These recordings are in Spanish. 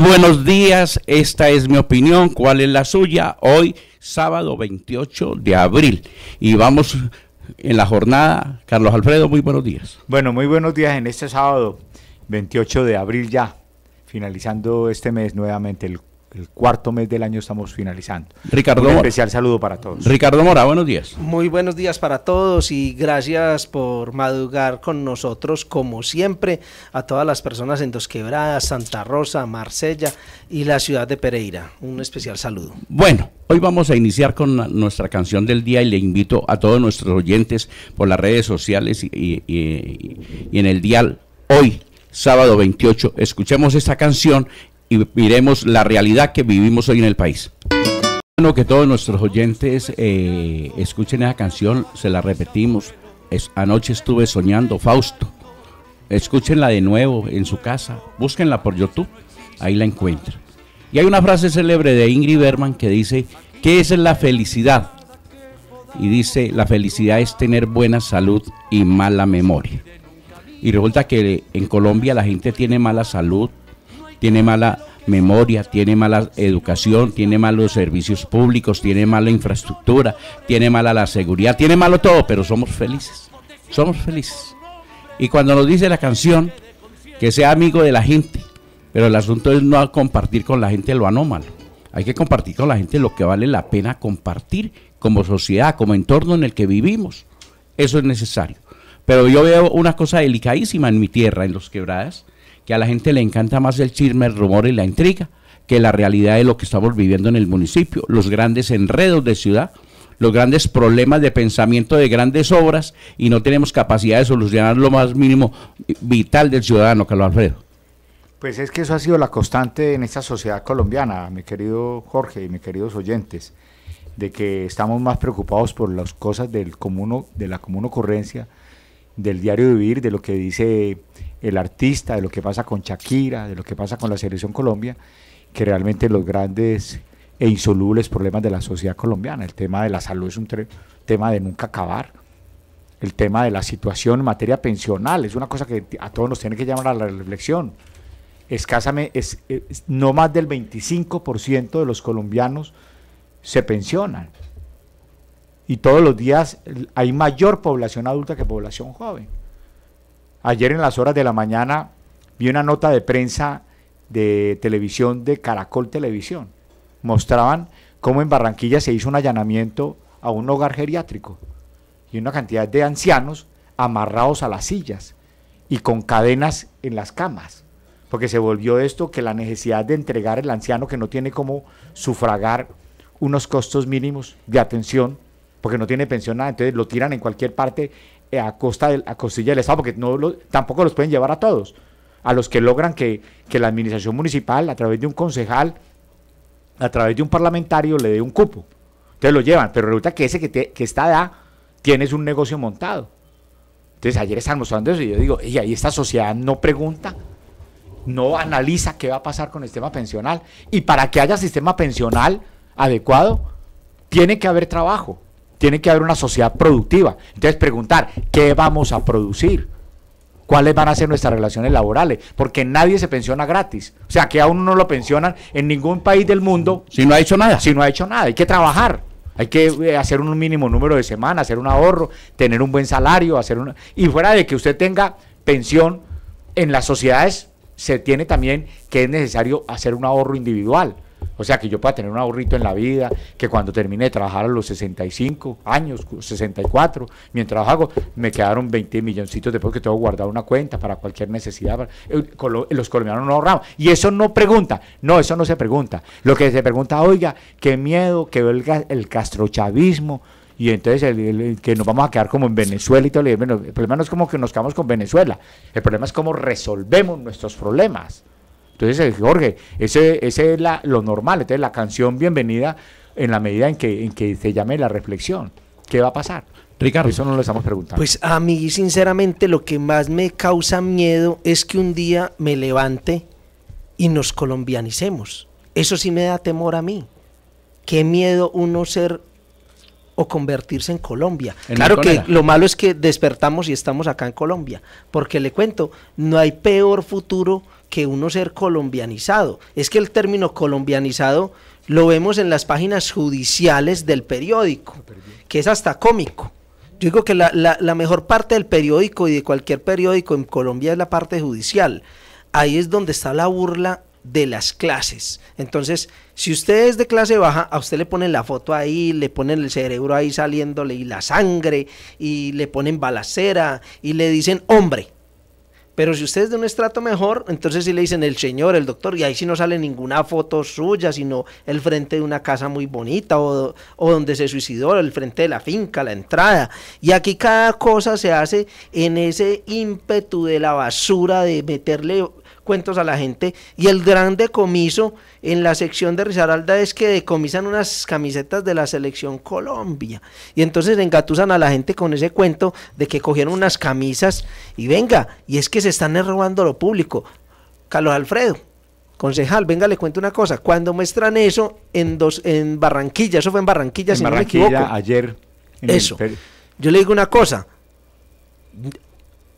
buenos días, esta es mi opinión, ¿cuál es la suya? Hoy, sábado 28 de abril, y vamos en la jornada. Carlos Alfredo, muy buenos días. Bueno, muy buenos días en este sábado 28 de abril ya, finalizando este mes nuevamente, el el cuarto mes del año estamos finalizando. Ricardo Un especial saludo para todos. Ricardo Mora, buenos días. Muy buenos días para todos y gracias por madrugar con nosotros, como siempre, a todas las personas en Dos Quebradas, Santa Rosa, Marsella y la ciudad de Pereira. Un especial saludo. Bueno, hoy vamos a iniciar con nuestra canción del día y le invito a todos nuestros oyentes por las redes sociales y en el dial hoy sábado 28. Escuchemos esta canción y miremos la realidad que vivimos hoy en el país. Bueno, que todos nuestros oyentes eh, escuchen esa canción, se la repetimos. anoche estuve soñando, Fausto. Escúchenla de nuevo en su casa, búsquenla por YouTube, ahí la encuentran. Y hay una frase célebre de Ingrid Berman que dice, ¿qué es la felicidad? Y dice, la felicidad es tener buena salud y mala memoria. Y resulta que en Colombia la gente tiene mala salud, tiene mala memoria, tiene mala educación, tiene malos servicios públicos, tiene mala infraestructura, tiene mala la seguridad, tiene malo todo, pero somos felices. Somos felices. Y cuando nos dice la canción, que sea amigo de la gente, pero el asunto es no compartir con la gente lo anómalo. Hay que compartir con la gente lo que vale la pena compartir como sociedad, como entorno en el que vivimos. Eso es necesario. Pero yo veo una cosa delicadísima en mi tierra, en los quebradas, que a la gente le encanta más el chisme, el rumor y la intriga que la realidad de lo que estamos viviendo en el municipio, los grandes enredos de ciudad, los grandes problemas de pensamiento de grandes obras y no tenemos capacidad de solucionar lo más mínimo vital del ciudadano, Carlos Alfredo. Pues es que eso ha sido la constante en esta sociedad colombiana, mi querido Jorge y mis queridos oyentes, de que estamos más preocupados por las cosas del común, de la común ocurrencia, del diario vivir, de lo que dice el artista, de lo que pasa con Shakira, de lo que pasa con la selección Colombia, que realmente los grandes e insolubles problemas de la sociedad colombiana. El tema de la salud es un tema de nunca acabar. El tema de la situación en materia pensional es una cosa que a todos nos tiene que llamar a la reflexión. Escásame, no más del 25% de los colombianos se pensionan. Y todos los días hay mayor población adulta que población joven. Ayer en las horas de la mañana vi una nota de prensa de televisión de Caracol Televisión. Mostraban cómo en Barranquilla se hizo un allanamiento a un hogar geriátrico y una cantidad de ancianos amarrados a las sillas y con cadenas en las camas, porque se volvió esto que la necesidad de entregar el anciano que no tiene cómo sufragar unos costos mínimos de atención, porque no tiene pensión nada, entonces lo tiran en cualquier parte eh, a costa del, a costilla del Estado, porque no tampoco los pueden llevar a todos, a los que logran que, la administración municipal, a través de un concejal, a través de un parlamentario, le dé un cupo. Entonces lo llevan, pero resulta que ese que, que está da, tienes un negocio montado. Entonces ayer están mostrando eso y yo digo, y ahí esta sociedad no pregunta, no analiza qué va a pasar con el sistema pensional. Y para que haya sistema pensional adecuado, tiene que haber trabajo tiene que haber una sociedad productiva. Entonces preguntar, ¿qué vamos a producir? ¿Cuáles van a ser nuestras relaciones laborales? Porque nadie se pensiona gratis. O sea, que a uno no lo pensionan en ningún país del mundo. Si no ha hecho nada. Si no ha hecho nada. Hay que trabajar. Hay que eh, hacer un mínimo número de semanas, hacer un ahorro, tener un buen salario, hacer una... Y fuera de que usted tenga pensión, en las sociedades se tiene también que es necesario hacer un ahorro individual. O sea, que yo pueda tener un ahorrito en la vida, que cuando termine de trabajar a los 65 años, 64, mientras hago, me quedaron 20 milloncitos después que tengo guardado una cuenta para cualquier necesidad. Eh, los colombianos no ahorramos. Y eso no pregunta. No, eso no se pregunta. Lo que se pregunta, oiga, qué miedo que el, el castrochavismo y entonces que nos vamos a quedar como en Venezuela y todo. El problema no es como que nos quedamos con Venezuela, el problema es cómo resolvemos nuestros problemas. Entonces, eh, Jorge, ese, ese es la, lo normal. Entonces, la canción bienvenida en la medida en que, en que se llame la reflexión. ¿Qué va a pasar? Ricardo. Eso no lo estamos preguntando. Pues a mí, sinceramente, lo que más me causa miedo es que un día me levante y nos colombianicemos. Eso sí me da temor a mí. Qué miedo uno ser o convertirse en Colombia. claro que lo malo es que despertamos y estamos acá en Colombia, porque le cuento, no hay peor futuro que uno ser colombianizado. Es que el término colombianizado lo vemos en las páginas judiciales del periódico, ah, que es hasta cómico. Yo digo que la, la, la, mejor parte del periódico y de cualquier periódico en Colombia es la parte judicial. Ahí es donde está la burla de las clases. Entonces, si usted es de clase baja, a usted le ponen la foto ahí, le ponen el cerebro ahí saliéndole y la sangre, y le ponen balacera, y le dicen hombre. Pero si usted es de un estrato mejor, entonces sí le dicen el señor, el doctor, y ahí sí no sale ninguna foto suya, sino el frente de una casa muy bonita o, o donde se suicidó, el frente de la finca, la entrada. Y aquí cada cosa se hace en ese ímpetu de la basura, de meterle cuentos a la gente. Y el gran decomiso en la sección de Risaralda es que decomisan unas camisetas de la selección Colombia. Y entonces engatusan a la gente con ese cuento de que cogieron unas camisas y venga, y es que se están robando lo público. Carlos Alfredo, concejal, venga, le cuento una cosa. Cuando muestran eso en, dos, en Barranquilla, eso fue en Barranquilla, si ayer. eso. Yo le digo una cosa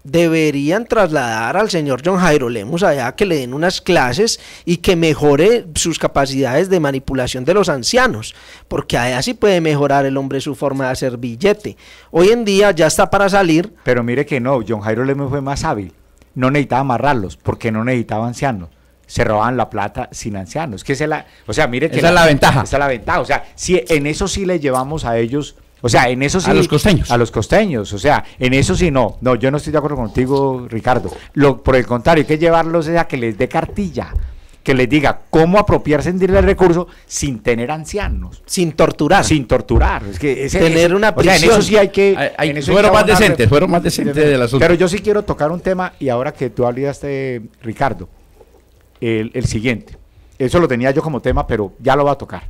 deberían trasladar al señor John Jairo Lemus allá que le den unas clases y que mejore sus capacidades de manipulación de los ancianos, porque allá sí puede mejorar el hombre su forma de hacer billete. Hoy en día ya está para salir. Pero mire que no, John Jairo Lemos fue más hábil. No necesitaba amarrarlos, porque no necesitaba ancianos se robaban la plata sin ancianos. Que esa es la, o sea, mire que es la ventaja. Esa es la ventaja. O sea, si en eso sí le llevamos a ellos o sea, en eso sí. A los costeños. A los costeños. O sea, en eso sí no. No, yo no estoy de acuerdo contigo, Ricardo. por el contrario, hay que llevarlos a que les dé cartilla que les diga cómo apropiarse del recurso sin tener ancianos. Sin torturar. Sin torturar. Es que tener una prisión. en eso sí hay que... fueron, más decentes, fueron más decentes, del la Pero yo sí quiero tocar un tema, y ahora que tú hablaste, Ricardo, el siguiente. Eso lo tenía yo como tema, pero ya lo va a tocar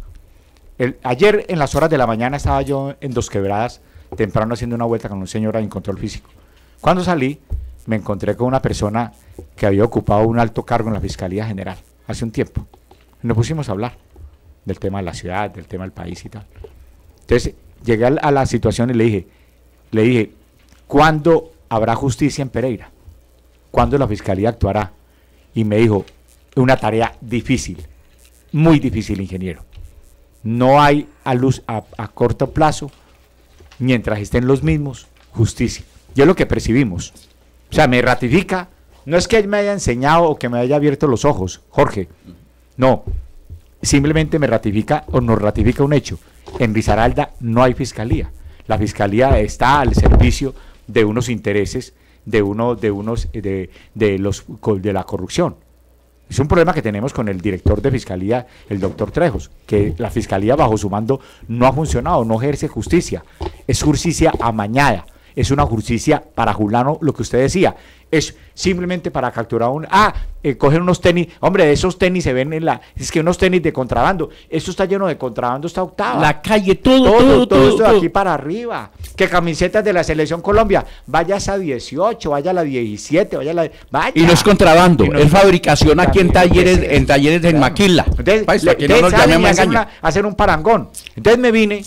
ayer en las horas de la mañana estaba yo en Dos Quebradas, temprano haciendo una vuelta con un señor en control físico. Cuando salí, me encontré con una persona que había ocupado un alto cargo en la Fiscalía General hace un tiempo. Nos pusimos a hablar del tema de la ciudad, del tema del país y tal. Entonces, llegué a la situación y le dije, le dije, ¿cuándo habrá justicia en Pereira? ¿Cuándo la Fiscalía actuará? Y me dijo, una tarea difícil, muy difícil, ingeniero no hay a, luz, a, corto plazo, mientras estén los mismos, justicia. Y es lo que percibimos. O sea, me ratifica. No es que me haya enseñado o que me haya abierto los ojos, Jorge. No. Simplemente me ratifica o nos ratifica un hecho. En Risaralda no hay fiscalía. La fiscalía está al servicio de unos intereses, de uno, de unos, de, de los de la corrupción. Es un problema que tenemos con el director de fiscalía, el doctor Trejos, que la fiscalía bajo su mando no ha funcionado, no ejerce justicia. Es justicia amañada es una justicia para Julano, lo que usted decía. Es simplemente para capturar un. Ah, eh, cogen unos tenis. Hombre, esos tenis se ven en la. Es que unos tenis de contrabando. Esto está lleno de contrabando, está octava. La calle, todo, todo, todo, todo esto de aquí para arriba. Que camisetas de la Selección Colombia. Vayas a 18, vaya a la 17, vaya a la. Vaya. Y no es contrabando, es, fabricación aquí en talleres, en talleres en Maquila. Entonces, aquí no nos hacer, hacer un parangón. Entonces me vine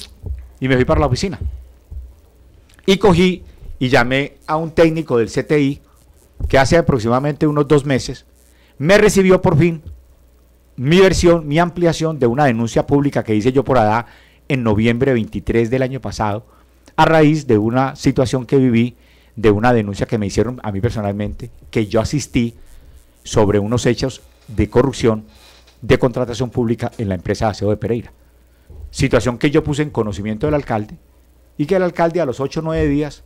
y me fui para la oficina. Y cogí y llamé a un técnico del CTI que hace aproximadamente unos dos meses me recibió por fin mi versión, mi ampliación de una denuncia pública que hice yo por ADA en noviembre 23 del año pasado a raíz de una situación que viví, de una denuncia que me hicieron a mí personalmente, que yo asistí sobre unos hechos de corrupción de contratación pública en la empresa de Aseo de Pereira. Situación que yo puse en conocimiento del alcalde, y que el alcalde a los 8 o 9 días,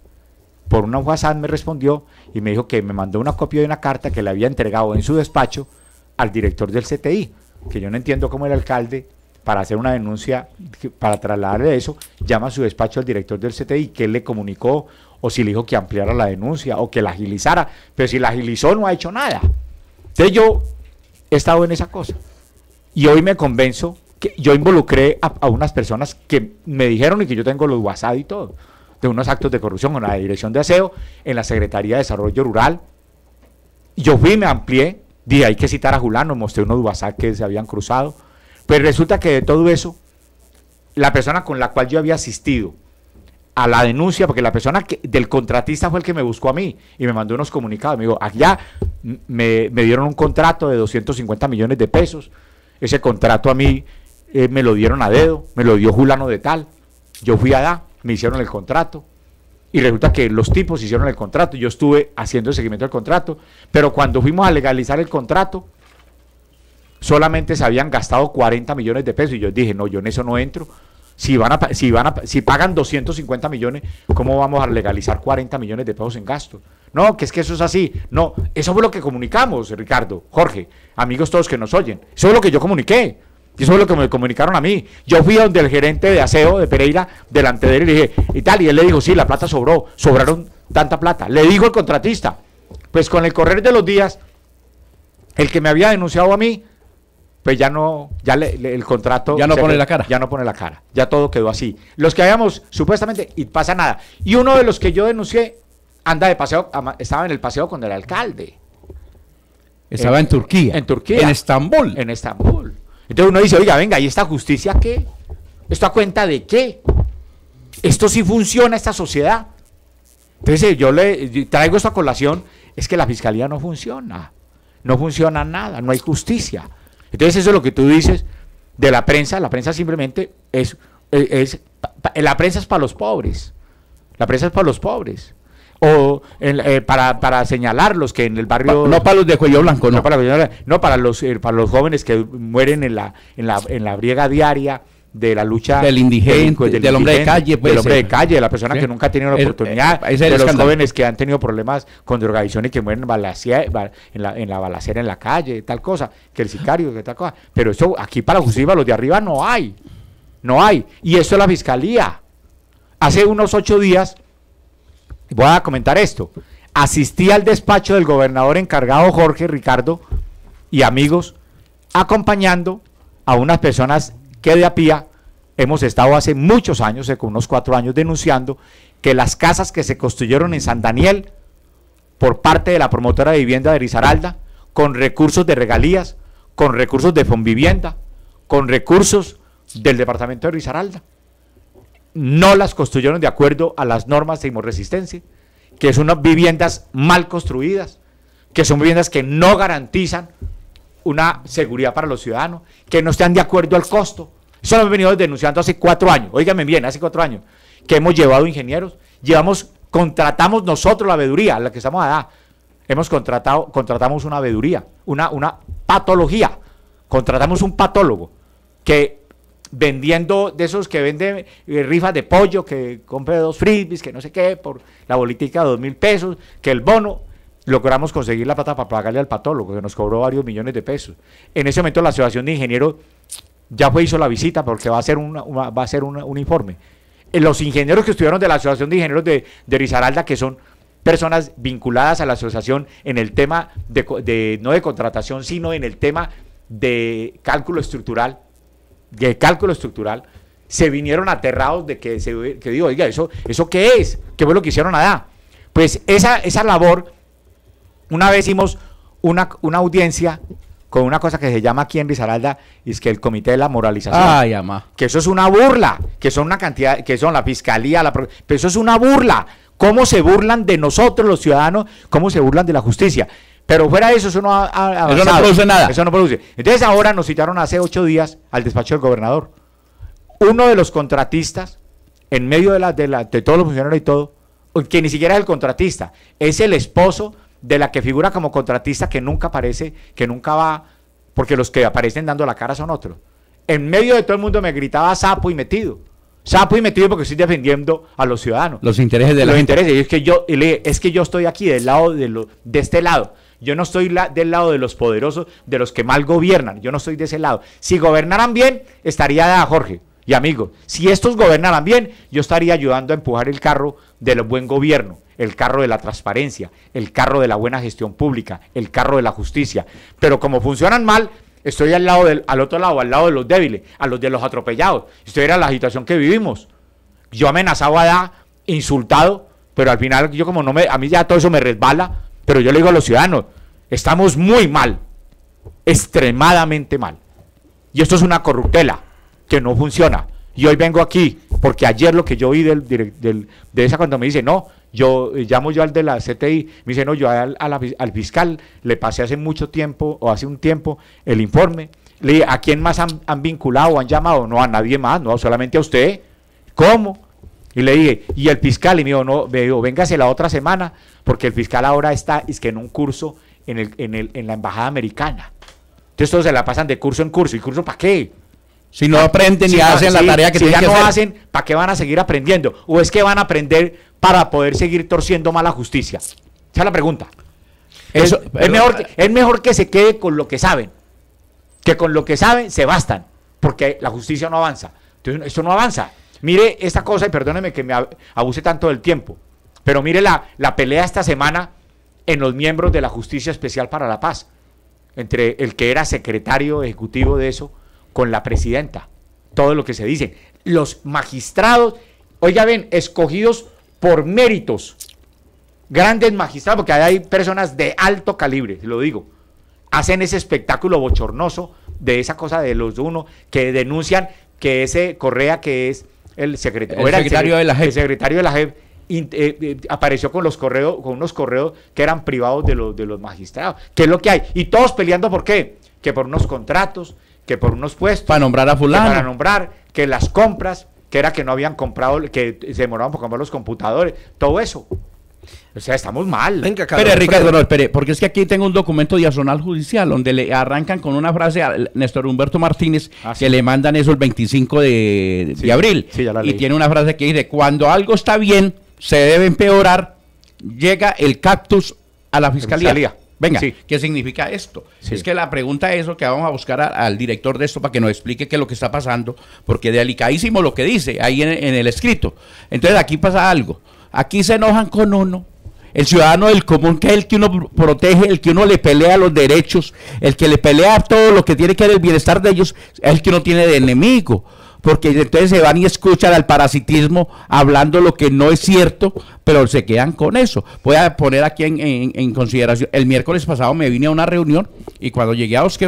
por una WhatsApp me respondió y me dijo que me mandó una copia de una carta que le había entregado en su despacho al director del CTI, que yo no entiendo cómo el alcalde, para hacer una denuncia, para trasladarle eso, llama a su despacho al director del CTI, que él le comunicó, o si le dijo que ampliara la denuncia, o que la agilizara, pero si la agilizó no ha hecho nada. Entonces yo he estado en esa cosa. Y hoy me convenzo yo involucré a, unas personas que me dijeron y que yo tengo los WhatsApp y todo, de unos actos de corrupción en la Dirección de Aseo, en la Secretaría de Desarrollo Rural. Yo fui, me amplié, dije, hay que citar a Julano, mostré unos WhatsApp que se habían cruzado. pero pues resulta que de todo eso, la persona con la cual yo había asistido a la denuncia, porque la persona del contratista fue el que me buscó a mí y me mandó unos comunicados, me dijo, allá me, me dieron un contrato de 250 millones de pesos, ese contrato a mí eh, me lo dieron a dedo, me lo dio Julano de tal, yo fui a da, me hicieron el contrato. Y resulta que los tipos hicieron el contrato, yo estuve haciendo el seguimiento del contrato, pero cuando fuimos a legalizar el contrato, solamente se habían gastado 40 millones de pesos. Y yo dije, no, yo en eso no entro. Si, van a, si, van a, si pagan 250 millones, ¿cómo vamos a legalizar 40 millones de pesos en gasto? No, que es que eso es así. No, eso fue lo que comunicamos, Ricardo, Jorge, amigos todos que nos oyen. Eso es lo que yo comuniqué. Y eso es lo que me comunicaron a mí. Yo fui a donde el gerente de aseo de Pereira, delante de él, y le dije, y tal, y él le dijo, sí, la plata sobró, sobraron tanta plata. Le dijo el contratista, pues con el correr de los días, el que me había denunciado a mí, pues ya no, ya le, el contrato... Ya no pone la cara. Ya no pone la cara, ya todo quedó así. Los que habíamos, supuestamente, y pasa nada. Y uno de los que yo denuncié, anda de paseo, estaba en el paseo con el alcalde. Estaba en eh, Turquía. En Turquía. En Estambul. En Estambul. Entonces uno dice, oiga, venga, ¿y esta justicia qué? ¿Esto a cuenta de qué? Esto sí funciona, esta sociedad. Entonces eh, yo le traigo esta colación, es que la fiscalía no funciona, no funciona nada, no hay justicia. Entonces eso es lo que tú dices de la prensa, la prensa simplemente es, eh, es, es la prensa es para los pobres, la prensa es para los pobres o eh, para, para, señalarlos que en el barrio no para los de cuello blanco no, no para los, no para los eh, para los jóvenes que mueren en la en la en la briega diaria de la lucha del indigente, del, hombre de calle, del hombre de calle, la persona que nunca ha tenido la oportunidad, eh, de los jóvenes que han tenido problemas con drogadicción y que mueren en, la, en balacera en la calle, tal cosa, que el sicario, que tal cosa. Pero eso aquí para justicia los de arriba no hay, no hay. Y esto es la fiscalía. Hace unos ocho días voy a comentar esto. Asistí al despacho del gobernador encargado Jorge Ricardo y amigos, acompañando a unas personas que de a hemos estado hace muchos años, hace unos cuatro años, denunciando que las casas que se construyeron en San Daniel por parte de la promotora de vivienda de Rizaralda, con recursos de regalías, con recursos de Fonvivienda, con recursos del departamento de Rizaralda, no las construyeron de acuerdo a las normas de inmorresistencia, que son unas viviendas mal construidas, que son viviendas que no garantizan una seguridad para los ciudadanos, que no están de acuerdo al costo. Eso lo hemos venido denunciando hace cuatro años, óigame bien, hace cuatro años, que hemos llevado ingenieros, llevamos, contratamos nosotros la veeduría, la que estamos a dar, hemos contratado, contratamos una veeduría, una, una patología, contratamos un patólogo que vendiendo de esos que venden eh, rifas de pollo, que compre dos frisbees, que no sé qué, por la política de dos mil pesos, que el bono, logramos conseguir la plata para pagarle al patólogo, que nos cobró varios millones de pesos. En ese momento la Asociación de Ingenieros ya fue hizo la visita porque va a ser una, va a ser un informe. Eh, los ingenieros que estuvieron de la Asociación de Ingenieros de, de Rizaralda, que son personas vinculadas a la asociación en el tema de, de, no de contratación, sino en el tema de cálculo estructural de cálculo estructural, se vinieron aterrados de que, se, que digo, oiga, ¿eso, ¿eso qué es? ¿Qué fue lo que hicieron allá? Pues esa, esa labor, una vez hicimos una, una audiencia con una cosa que se llama aquí en Risaralda, es que el Comité de la Moralización. Ah, que eso es una burla, que son una cantidad, que son la Fiscalía, la... Pero eso es una burla. ¿Cómo se burlan de nosotros los ciudadanos? ¿Cómo se burlan de la justicia? Pero fuera de eso, eso no produce nada. Eso no produce. Entonces ahora nos citaron hace ocho días al despacho del gobernador. Uno de los contratistas, en medio de, de, todos los funcionarios y todo, que ni siquiera es el contratista, es el esposo de la que figura como contratista que nunca aparece, que nunca va, porque los que aparecen dando la cara son otros. En medio de todo el mundo me gritaba sapo y metido. Sapo y metido porque estoy defendiendo a los ciudadanos. Los intereses de la los intereses. es que yo, es que yo estoy aquí del lado de, lo, de este lado. Yo no estoy del lado de los poderosos, de los que mal gobiernan. Yo no estoy de ese lado. Si gobernaran bien, estaría a Jorge y amigos. Si estos gobernaran bien, yo estaría ayudando a empujar el carro del buen gobierno, el carro de la transparencia, el carro de la buena gestión pública, el carro de la justicia. Pero como funcionan mal, estoy al lado del, al otro lado, al lado de los débiles, a los de los atropellados. Esto era la situación que vivimos. Yo amenazaba a Da, insultado, pero al final yo como no me, a mí ya todo eso me resbala, pero yo le digo a los ciudadanos, estamos muy mal, extremadamente mal. Y esto es una corruptela que no funciona. Y hoy vengo aquí, porque ayer lo que yo oí del, de esa cuando me dice, no, yo eh, llamo yo al de la CTI, me dice, no, yo al, fiscal le pasé hace mucho tiempo, o hace un tiempo, el informe. Le dije, ¿a quién más han, han vinculado o han llamado? No, a nadie más, no, solamente a usted. ¿Cómo? Y le dije, y el fiscal, y me dijo, no, me dijo, véngase la otra semana, porque el fiscal ahora está, es que en un curso en, el, en, el, en la embajada americana. Entonces todos se la pasan de curso en curso. ¿Y curso para qué? Si no aprenden y hacen la tarea que si ya no hacen, ¿para qué van a seguir aprendiendo? ¿O es que van a aprender para poder seguir torciendo la justicia? Esa es la pregunta. es, mejor, que, ah, es mejor que se quede con lo que saben, que con lo que saben se bastan, porque la justicia no avanza. Entonces, esto no avanza. Mire esta cosa, y perdóneme que me abuse tanto del tiempo, pero mire la, la pelea esta semana en los miembros de la Justicia Especial para la Paz, entre el que era secretario ejecutivo de eso con la presidenta. Todo lo que se dice. Los magistrados, oiga, ven, escogidos por méritos. Grandes magistrados, porque hay personas de alto calibre, lo digo. Hacen ese espectáculo bochornoso de esa cosa de los uno que denuncian que ese Correa que es el, secretario, de la jef eh, eh, apareció con los correos, con unos correos que eran privados de los, de los magistrados. ¿Qué es lo que hay? Y todos peleando por qué? Que por unos contratos, que por unos puestos. Para nombrar a fulano. Para nombrar, que las compras, que era que no habían comprado, que se demoraban por comprar los computadores, todo eso. O sea, estamos mal. Venga, Ricardo, no, espere, porque es que aquí tengo un documento diazonal judicial donde le arrancan con una frase a Néstor Humberto Martínez ah, que le mandan eso el 25 de, abril. Y tiene una frase que dice, cuando algo está bien, se debe empeorar, llega el cactus a la fiscalía. Venga, ¿qué significa esto? Es que la pregunta es eso, que vamos a buscar al director de esto para que nos explique qué es lo que está pasando, porque delicadísimo lo que dice ahí en el escrito. Entonces aquí pasa algo. Aquí se enojan con uno. El ciudadano del común, que es el que uno protege, el que uno le pelea los derechos, el que le pelea todo lo que tiene que ver el bienestar de ellos, es el que uno tiene de enemigo porque entonces se van y escuchan al parasitismo hablando lo que no es cierto, pero se quedan con eso. Voy a poner aquí en, consideración, el miércoles pasado me vine a una reunión y cuando llegué a los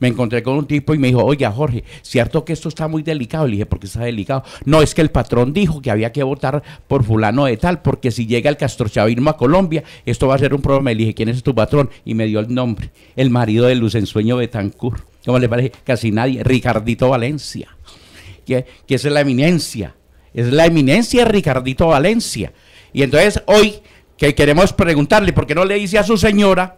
me encontré con un tipo y me dijo, oiga Jorge, ¿cierto que esto está muy delicado? Le dije, ¿por qué está delicado? No, es que el patrón dijo que había que votar por fulano de tal, porque si llega el Castro Chavismo a Colombia, esto va a ser un problema. Le dije, ¿quién es tu patrón? Y me dio el nombre, el marido de Luz Ensueño Betancur. ¿Cómo le parece? Casi nadie, Ricardito Valencia que, es la eminencia, es la eminencia Ricardito Valencia. Y entonces hoy que queremos preguntarle, porque no le dice a su señora,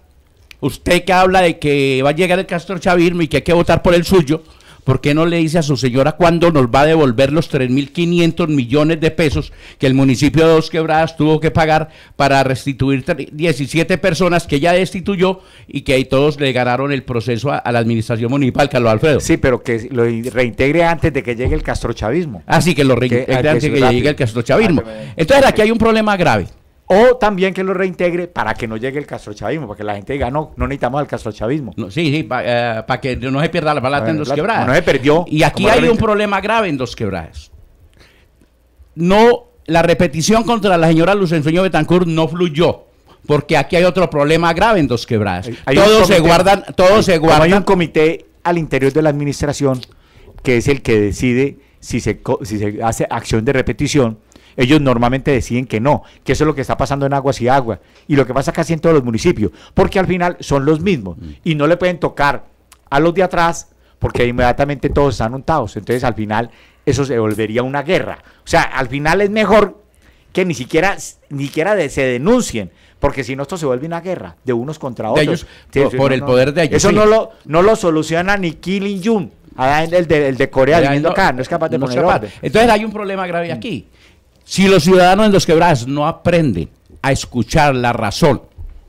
usted que habla de que va a llegar el Castro Chavismo y que hay que votar por el suyo, ¿Por qué no le dice a su señora cuándo nos va a devolver los 3.500 millones de pesos que el municipio de Dos Quebradas tuvo que pagar para restituir 17 personas que ya destituyó y que ahí todos le ganaron el proceso a, la administración municipal, Carlos Alfredo? Sí, pero que lo reintegre antes de que llegue el castrochavismo. Así ah, que lo reintegre antes de que llegue el castrochavismo. Entonces aquí hay un problema grave. O también que lo reintegre para que no llegue el castrochavismo, para que la gente diga, no, no necesitamos al castrochavismo. No, sí, sí, para eh, que no se pierda la palabra en dos quebradas. No se perdió. Y aquí hay un problema grave en dos quebradas. No, la repetición contra la señora Lucensuño Betancourt no fluyó porque aquí hay otro problema grave en Dos Quebradas. Hay todos se guardan, todos hay, se guardan. un comité al interior de la administración que es el que decide si se, si se hace acción de repetición ellos normalmente deciden que no, que eso es lo que está pasando en Aguas y Agua, y lo que pasa casi en todos los municipios, porque al final son los mismos mm. y no le pueden tocar a los de atrás porque inmediatamente todos están untados, entonces al final eso se volvería una guerra. O sea, al final es mejor que ni siquiera, ni siquiera se denuncien, porque si no esto se vuelve una guerra de unos contra otros. por, el poder de Eso no, lo, no lo soluciona ni Kim Il-jung, ah, el de, el de Corea viviendo acá, no es capaz de Entonces hay un problema grave aquí. Si los ciudadanos en los quebradas no aprenden a escuchar la razón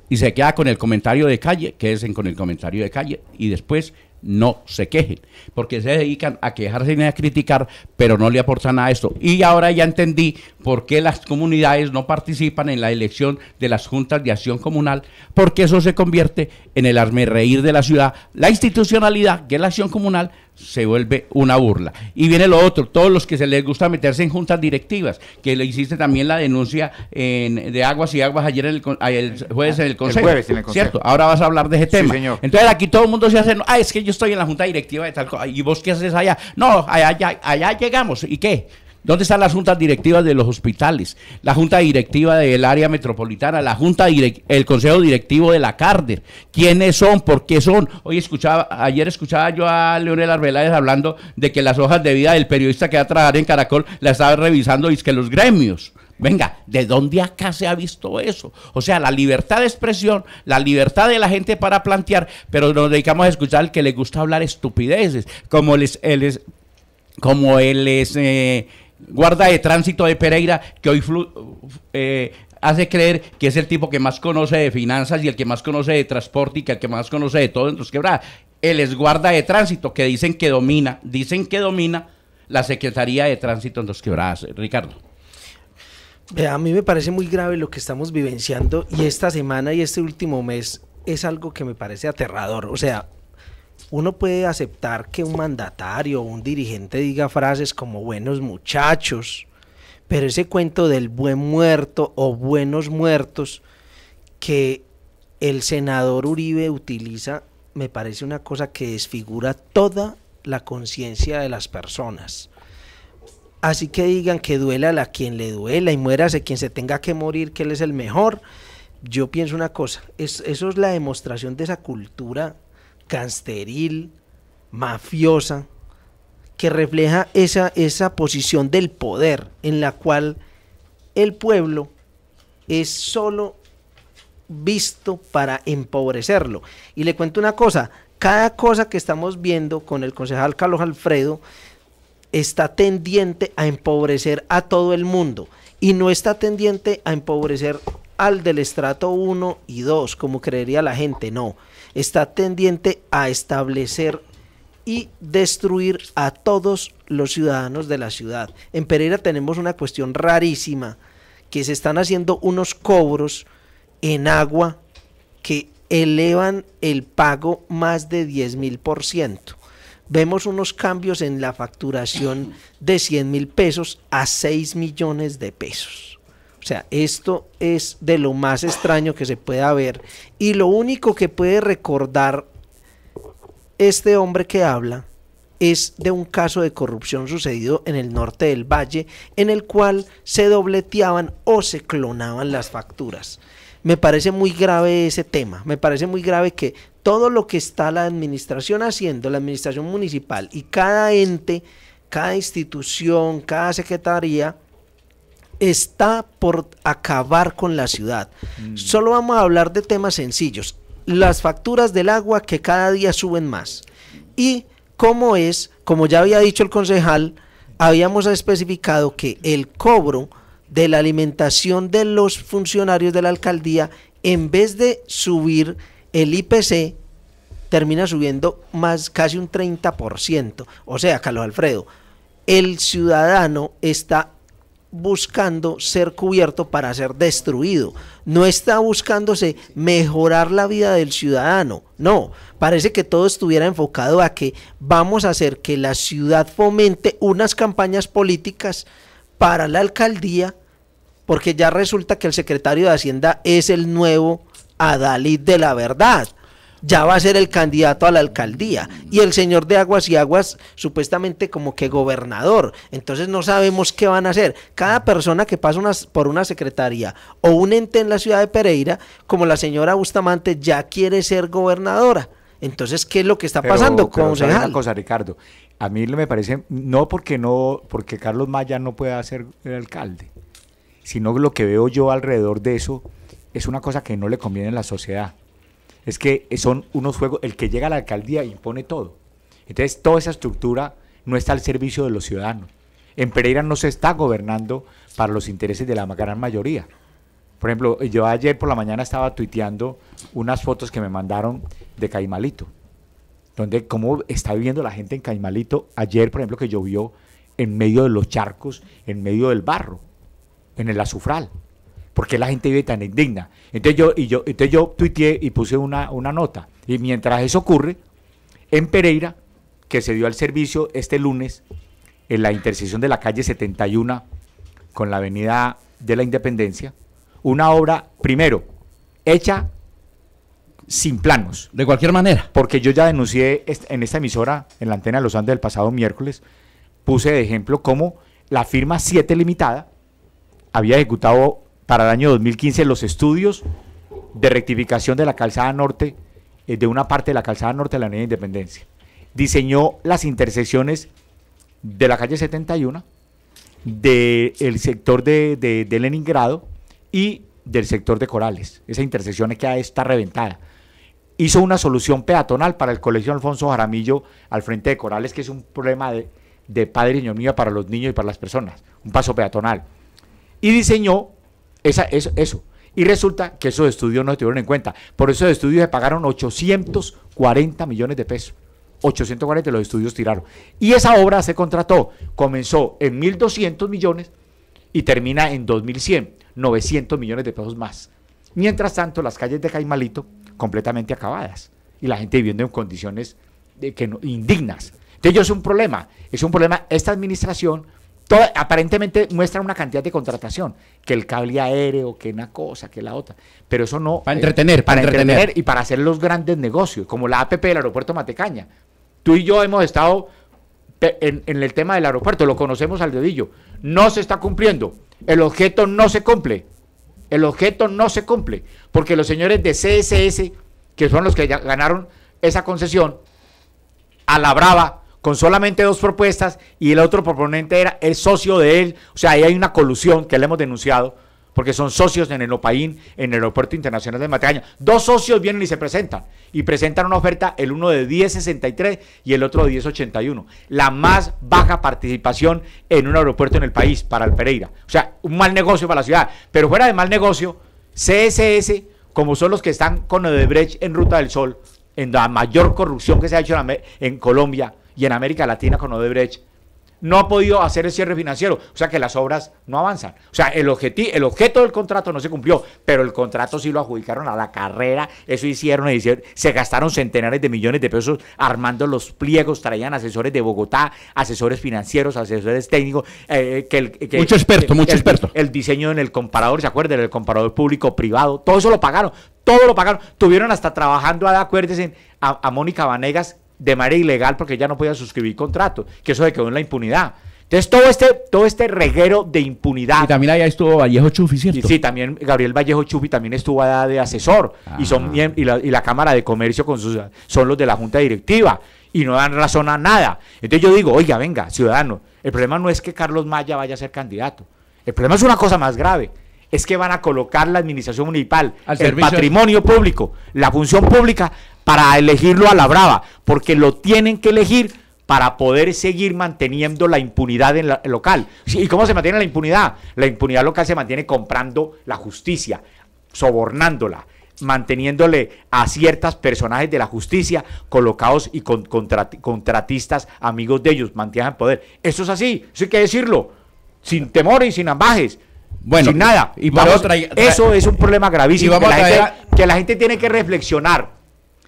y se queda con el comentario de calle, quédense con el comentario de calle y después no se quejen, porque se dedican a quejarse y a criticar, pero no le aportan a esto. Y ahora ya entendí por qué las comunidades no participan en la elección de las juntas de acción comunal, porque eso se convierte en el armerreír de la ciudad. La institucionalidad, que es la acción comunal, se vuelve una burla. Y viene lo otro, todos los que se les gusta meterse en juntas directivas, que le hiciste también la denuncia de aguas y aguas ayer el, jueves en el consejo. ¿Cierto? Ahora vas a hablar de ese tema. Entonces aquí todo el mundo se hace, ah, es que yo estoy en la junta directiva de tal cosa, y vos qué haces allá. No, allá llegamos. ¿Y qué? ¿Dónde están las juntas directivas de los hospitales? La junta directiva del área metropolitana, la junta el consejo directivo de la Carder. ¿Quiénes son? ¿Por qué son? Hoy escuchaba, ayer escuchaba yo a Leonel Arbeláez hablando de que las hojas de vida del periodista que va a trabajar en Caracol la estaba revisando y es que los gremios. Venga, ¿de dónde acá se ha visto eso? O sea, la libertad de expresión, la libertad de la gente para plantear, pero nos dedicamos a escuchar al que le gusta hablar estupideces, como él es, como él es eh, guarda de tránsito de Pereira, que hoy eh, hace creer que es el tipo que más conoce de finanzas y el que más conoce de transporte y que el que más conoce de todo en los quebradas. es Guarda de tránsito que dicen que domina, dicen que domina la Secretaría de Tránsito en los quebradas. Ricardo. A mí me parece muy grave lo que estamos vivenciando y esta semana y este último mes es algo que me parece aterrador. O sea, uno puede aceptar que un mandatario o un dirigente diga frases como buenos muchachos, pero ese cuento del buen muerto o buenos muertos que el senador Uribe utiliza me parece una cosa que desfigura toda la conciencia de las personas. Así que digan que duela a quien le duela y muérase quien se tenga que morir, que él es el mejor. Yo pienso una cosa, es, eso es la demostración de esa cultura cansteril, mafiosa, que refleja esa, esa posición del poder en la cual el pueblo es solo visto para empobrecerlo. Y le cuento una cosa, cada cosa que estamos viendo con el concejal Carlos Alfredo está tendiente a empobrecer a todo el mundo y no está tendiente a empobrecer al del estrato 1 y 2, como creería la gente, no está tendiente a establecer y destruir a todos los ciudadanos de la ciudad. En Pereira tenemos una cuestión rarísima, que se están haciendo unos cobros en agua que elevan el pago más de 10 mil por ciento. Vemos unos cambios en la facturación de 100 mil pesos a 6 millones de pesos. O sea, esto es de lo más extraño que se pueda ver. Y lo único que puede recordar este hombre que habla es de un caso de corrupción sucedido en el norte del valle, en el cual se dobleteaban o se clonaban las facturas. Me parece muy grave ese tema, me parece muy grave que todo lo que está la administración haciendo, la administración municipal y cada ente, cada institución, cada secretaría, está por acabar con la ciudad. Mm. Solo vamos a hablar de temas sencillos. Las facturas del agua que cada día suben más. Y cómo es, como ya había dicho el concejal, habíamos especificado que el cobro de la alimentación de los funcionarios de la alcaldía, en vez de subir el IPC, termina subiendo más casi un 30%. O sea, Carlos Alfredo, el ciudadano está buscando ser cubierto para ser destruido. No está buscándose mejorar la vida del ciudadano. No, parece que todo estuviera enfocado a que vamos a hacer que la ciudad fomente unas campañas políticas para la alcaldía, porque ya resulta que el secretario de Hacienda es el nuevo Adalid de la verdad ya va a ser el candidato a la alcaldía y el señor de Aguas y Aguas supuestamente como que gobernador. Entonces no sabemos qué van a hacer. Cada persona que pasa por una secretaría o un ente en la ciudad de Pereira, como la señora Bustamante, ya quiere ser gobernadora. Entonces, ¿qué es lo que está pasando, pero, concejal? Una cosa, Ricardo. A mí me parece, no porque no, porque Carlos Maya no pueda ser el alcalde, sino lo que veo yo alrededor de eso es una cosa que no le conviene a la sociedad es que son unos juegos, el que llega a la alcaldía impone todo. Entonces, toda esa estructura no está al servicio de los ciudadanos. En Pereira no se está gobernando para los intereses de la gran mayoría. Por ejemplo, yo ayer por la mañana estaba tuiteando unas fotos que me mandaron de Caimalito, donde cómo está viviendo la gente en Caimalito. Ayer, por ejemplo, que llovió en medio de los charcos, en medio del barro, en el azufral. ¿Por qué la gente vive tan indigna. Entonces yo, y yo, entonces yo tuiteé y puse una, nota. Y mientras eso ocurre, en Pereira, que se dio al servicio este lunes, en la intersección de la calle 71 con la avenida de la Independencia, una obra, primero, hecha sin planos. De cualquier manera. Porque yo ya denuncié en esta emisora, en la antena de los Andes del pasado miércoles, puse de ejemplo cómo la firma 7 Limitada había ejecutado para el año 2015 los estudios de rectificación de la calzada norte, eh, de una parte de la calzada norte de la Avenida Independencia. Diseñó las intersecciones de la calle 71, del sector de, Leningrado y del sector de Corales. Esa intersección que está reventada. Hizo una solución peatonal para el colegio Alfonso Jaramillo al frente de Corales, que es un problema de, de padre y niño para los niños y para las personas. Un paso peatonal. Y diseñó esa, eso, eso. Y resulta que esos estudios no se tuvieron en cuenta. Por esos estudios se pagaron 840 millones de pesos. 840 los estudios tiraron. Y esa obra se contrató. Comenzó en 1.200 millones y termina en 2.100. 900 millones de pesos más. Mientras tanto, las calles de Caimalito completamente acabadas. Y la gente viviendo en condiciones de que indignas. Entonces, es un problema. Es un problema. Esta administración aparentemente muestra una cantidad de contratación, que el cable aéreo, que una cosa, que la otra, pero eso no... Para eh, entretener, para, entretener. y para hacer los grandes negocios, como la APP del aeropuerto Matecaña. Tú y yo hemos estado en, el tema del aeropuerto, lo conocemos al dedillo, no se está cumpliendo, el objeto no se cumple, el objeto no se cumple, porque los señores de CSS, que son los que ganaron esa concesión, a la brava, con solamente dos propuestas y el otro proponente era el socio de él. O sea, ahí hay una colusión que le hemos denunciado porque son socios en el OPAIN, en el Aeropuerto Internacional de Matagaña. Dos socios vienen y se presentan y presentan una oferta, el uno de 1063 y el otro de 1081. La más baja participación en un aeropuerto en el país para el Pereira. O sea, un mal negocio para la ciudad. Pero fuera de mal negocio, CSS, como son los que están con Odebrecht en Ruta del Sol, en la mayor corrupción que se ha hecho en Colombia, y en América Latina con Odebrecht, no ha podido hacer el cierre financiero. O sea que las obras no avanzan. O sea, el, el objeto del contrato no se cumplió, pero el contrato sí lo adjudicaron a la carrera. Eso hicieron, hicieron, se gastaron centenares de millones de pesos armando los pliegos. Traían asesores de Bogotá, asesores financieros, asesores técnicos. Eh, que mucho experto, mucho experto. El diseño en el comparador, ¿se acuerdan? El comparador público-privado. Todo eso lo pagaron. Todo lo pagaron. Tuvieron hasta trabajando, acuérdense, a Mónica Vanegas de manera ilegal porque ya no podía suscribir contrato, que eso se quedó en la impunidad. Entonces todo este, todo este reguero de impunidad. Y también allá estuvo Vallejo Chufi, ¿cierto? sí, también Gabriel Vallejo Chufi también estuvo de asesor. Y son ah. y la, y la, Cámara de Comercio con sus, son los de la Junta Directiva. Y no dan razón a nada. Entonces yo digo, oiga, venga, ciudadano, el problema no es que Carlos Maya vaya a ser candidato. El problema es una cosa más grave es que van a colocar la administración municipal, el patrimonio público, la función pública, para elegirlo a la brava, porque lo tienen que elegir para poder seguir manteniendo la impunidad en la, local. ¿Y cómo se mantiene la impunidad? La impunidad local se mantiene comprando la justicia, sobornándola, manteniéndole a ciertos personajes de la justicia colocados y con, contratistas amigos de ellos, mantienen el poder. Eso es así, eso hay que decirlo, sin temores y sin ambajes sin nada. Y eso es un problema gravísimo. Que la, gente, que, la gente, tiene que reflexionar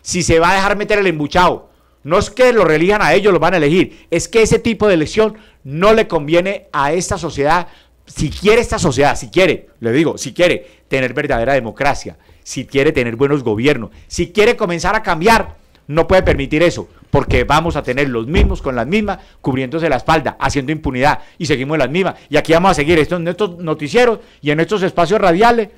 si se va a dejar meter el embuchado. No es que lo relijan a ellos, lo van a elegir. Es que ese tipo de elección no le conviene a esta sociedad. Si quiere esta sociedad, si quiere, le digo, si quiere tener verdadera democracia, si quiere tener buenos gobiernos, si quiere comenzar a cambiar, no puede permitir eso porque vamos a tener los mismos con las mismas, cubriéndose la espalda, haciendo impunidad, y seguimos las mismas. Y aquí vamos a seguir esto en estos noticieros y en estos espacios radiales,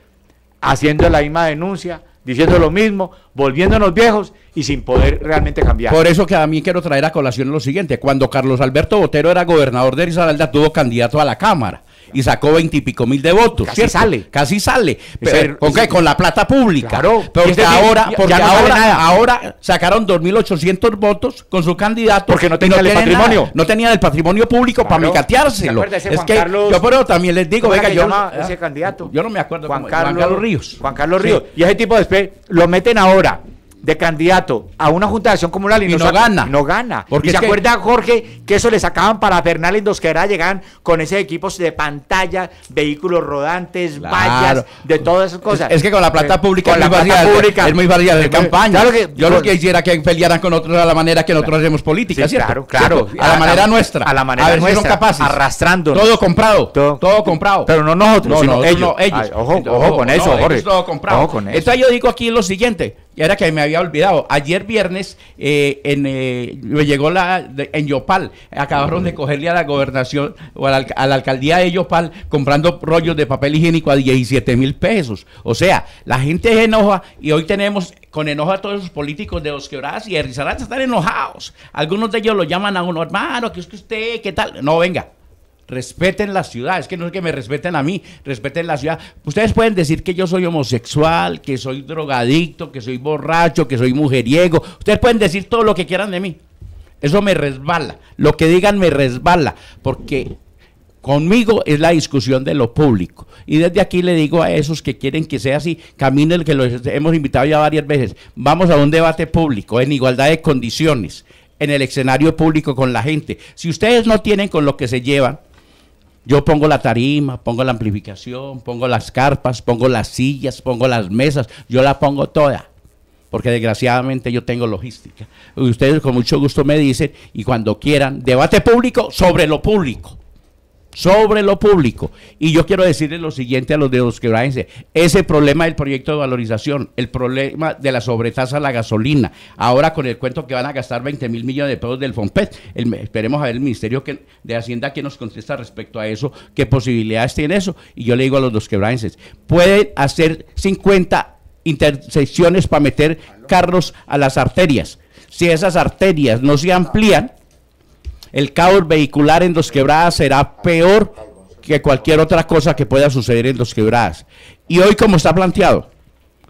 haciendo la misma denuncia, diciendo lo mismo, volviéndonos viejos y sin poder realmente cambiar. Por eso que a mí quiero traer a colación lo siguiente, cuando Carlos Alberto Botero era gobernador de Risaralda, tuvo candidato a la Cámara y sacó veintipico mil de votos. Casi sale. Casi sale. Pero, ¿Con Con la plata pública. pero ahora, porque ahora, vale ahora sacaron 2.800 votos con su candidato. Porque no tenían el patrimonio. no tenía el patrimonio público para micateárselo. Es que yo pero también les digo, venga, yo, ese candidato. yo no me acuerdo. Juan, Carlos, Juan Carlos Ríos. Juan Carlos Ríos. Y ese tipo después lo meten ahora de candidato a una junta de acción comunal y, no, gana. no gana. Porque se acuerda, Jorge, que eso le sacaban para que era llegar con ese equipos de pantalla, vehículos rodantes, vallas, de todas esas cosas. Es, que con la plata pública, es, muy plata de pues, campaña. Yo lo pues que quisiera que pelearan con otros a la manera que nosotros hacemos política, Claro, claro. A, la manera nuestra. A la manera son capaces. Todo comprado. Todo, comprado. Pero no nosotros, sino ellos. ojo, ojo, con eso, Jorge. Todo comprado. yo digo aquí lo siguiente y ahora que me había olvidado, ayer viernes eh, en, eh, llegó la en Yopal, acabaron de cogerle a la gobernación o a la, alcaldía de Yopal comprando rollos de papel higiénico a 17 mil pesos. O sea, la gente se enoja y hoy tenemos con enojo a todos esos políticos de los y Rizarán están enojados. Algunos de ellos lo llaman a uno, hermano, que es que usted, ¿qué tal? No, venga, respeten la ciudad, es que no es que me respeten a mí, respeten la ciudad. Ustedes pueden decir que yo soy homosexual, que soy drogadicto, que soy borracho, que soy mujeriego, ustedes pueden decir todo lo que quieran de mí. Eso me resbala, lo que digan me resbala, porque conmigo es la discusión de lo público. Y desde aquí le digo a esos que quieren que sea así, el que los hemos invitado ya varias veces, vamos a un debate público en igualdad de condiciones en el escenario público con la gente. Si ustedes no tienen con lo que se llevan, yo pongo la tarima, pongo la amplificación, pongo las carpas, pongo las sillas, pongo las mesas, yo la pongo toda. Porque desgraciadamente yo tengo logística. Ustedes con mucho gusto me dicen, y cuando quieran, debate público sobre lo público sobre lo público. Y yo quiero decirle lo siguiente a los de los quebraenses Ese problema del proyecto de valorización, el problema de la sobretasa a la gasolina, ahora con el cuento que van a gastar 20 mil millones de pesos del FOMPET, esperemos a ver el Ministerio de Hacienda que nos contesta respecto a eso, qué posibilidades tiene eso. Y yo le digo a los dos quebraenses pueden hacer 50 intersecciones para meter carros a las arterias. Si esas arterias no se amplían, el caos vehicular en Dos Quebradas será peor que cualquier otra cosa que pueda suceder en Dos Quebradas. Y hoy, como está planteado,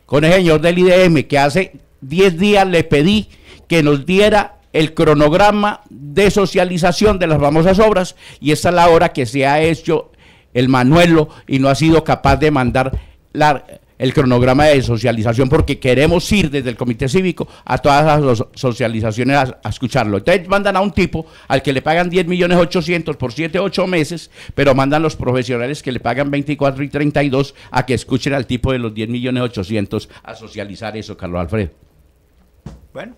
con el señor del IDM, que hace 10 días le pedí que nos diera el cronograma de socialización de las famosas obras, y esta es la hora que se ha hecho el Manuelo y no ha sido capaz de mandar la el cronograma de socialización porque queremos ir desde el comité cívico a todas las socializaciones a, escucharlo. Entonces mandan a un tipo al que le pagan 10 millones 800 por 7, 8 meses, pero mandan los profesionales que le pagan 24 y 32 a que escuchen al tipo de los 10 millones 800 a socializar eso, Carlos Alfredo. Bueno,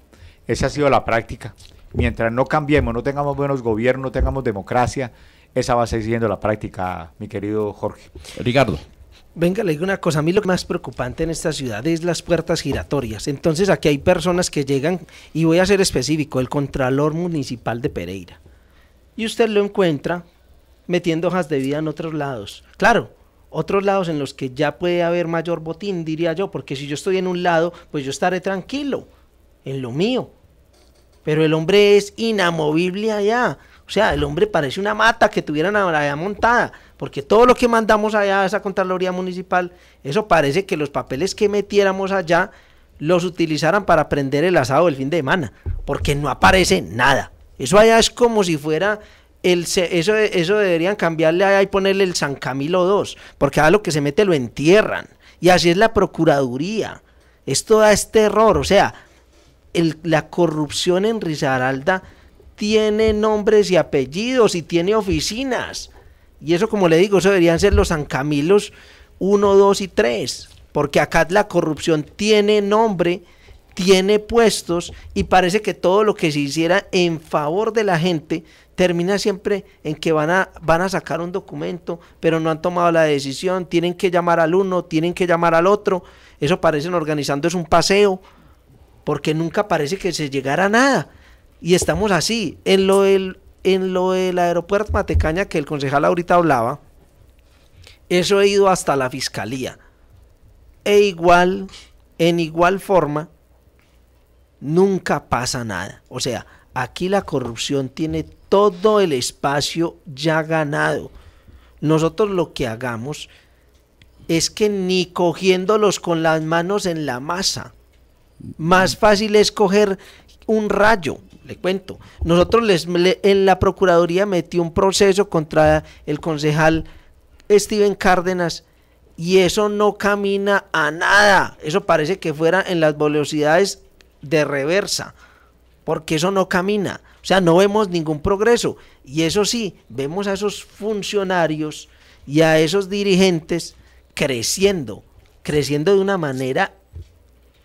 esa ha sido la práctica. Mientras no cambiemos, no tengamos buenos gobiernos, no tengamos democracia, esa va a seguir siendo la práctica, mi querido Jorge. Ricardo. Venga, le digo una cosa, a mí lo más preocupante en esta ciudad es las puertas giratorias. Entonces aquí hay personas que llegan, y voy a ser específico, el Contralor Municipal de Pereira. Y usted lo encuentra metiendo hojas de vida en otros lados. Claro, otros lados en los que ya puede haber mayor botín, diría yo, porque si yo estoy en un lado, pues yo estaré tranquilo, en lo mío. Pero el hombre es inamovible allá. O sea, el hombre parece una mata que tuvieran allá montada porque todo lo que mandamos allá a esa Contraloría Municipal, eso parece que los papeles que metiéramos allá los utilizaran para prender el asado del fin de semana, porque no aparece nada. Eso allá es como si fuera el, eso, eso deberían cambiarle allá y ponerle el San Camilo 2, porque a lo que se mete lo entierran. Y así es la Procuraduría. Esto da este error. O sea, la corrupción en Risaralda tiene nombres y apellidos y tiene oficinas. Y eso, como le digo, eso deberían ser los San Camilos 1, 2 y 3. Porque acá la corrupción tiene nombre, tiene puestos y parece que todo lo que se hiciera en favor de la gente termina siempre en que van a, van a sacar un documento, pero no han tomado la decisión, tienen que llamar al uno, tienen que llamar al otro. Eso parecen organizando es un paseo, porque nunca parece que se llegara a nada. Y estamos así. En lo del en lo del aeropuerto Matecaña que el concejal ahorita hablaba, eso he ido hasta la fiscalía. E igual, en igual forma, nunca pasa nada. O sea, aquí la corrupción tiene todo el espacio ya ganado. Nosotros lo que hagamos es que ni cogiéndolos con las manos en la masa, más fácil es coger un rayo le cuento. Nosotros les, en la Procuraduría metió un proceso contra el concejal Steven Cárdenas y eso no camina a nada. Eso parece que fuera en las velocidades de reversa, porque eso no camina. O sea, no vemos ningún progreso. Y eso sí, vemos a esos funcionarios y a esos dirigentes creciendo, creciendo de una manera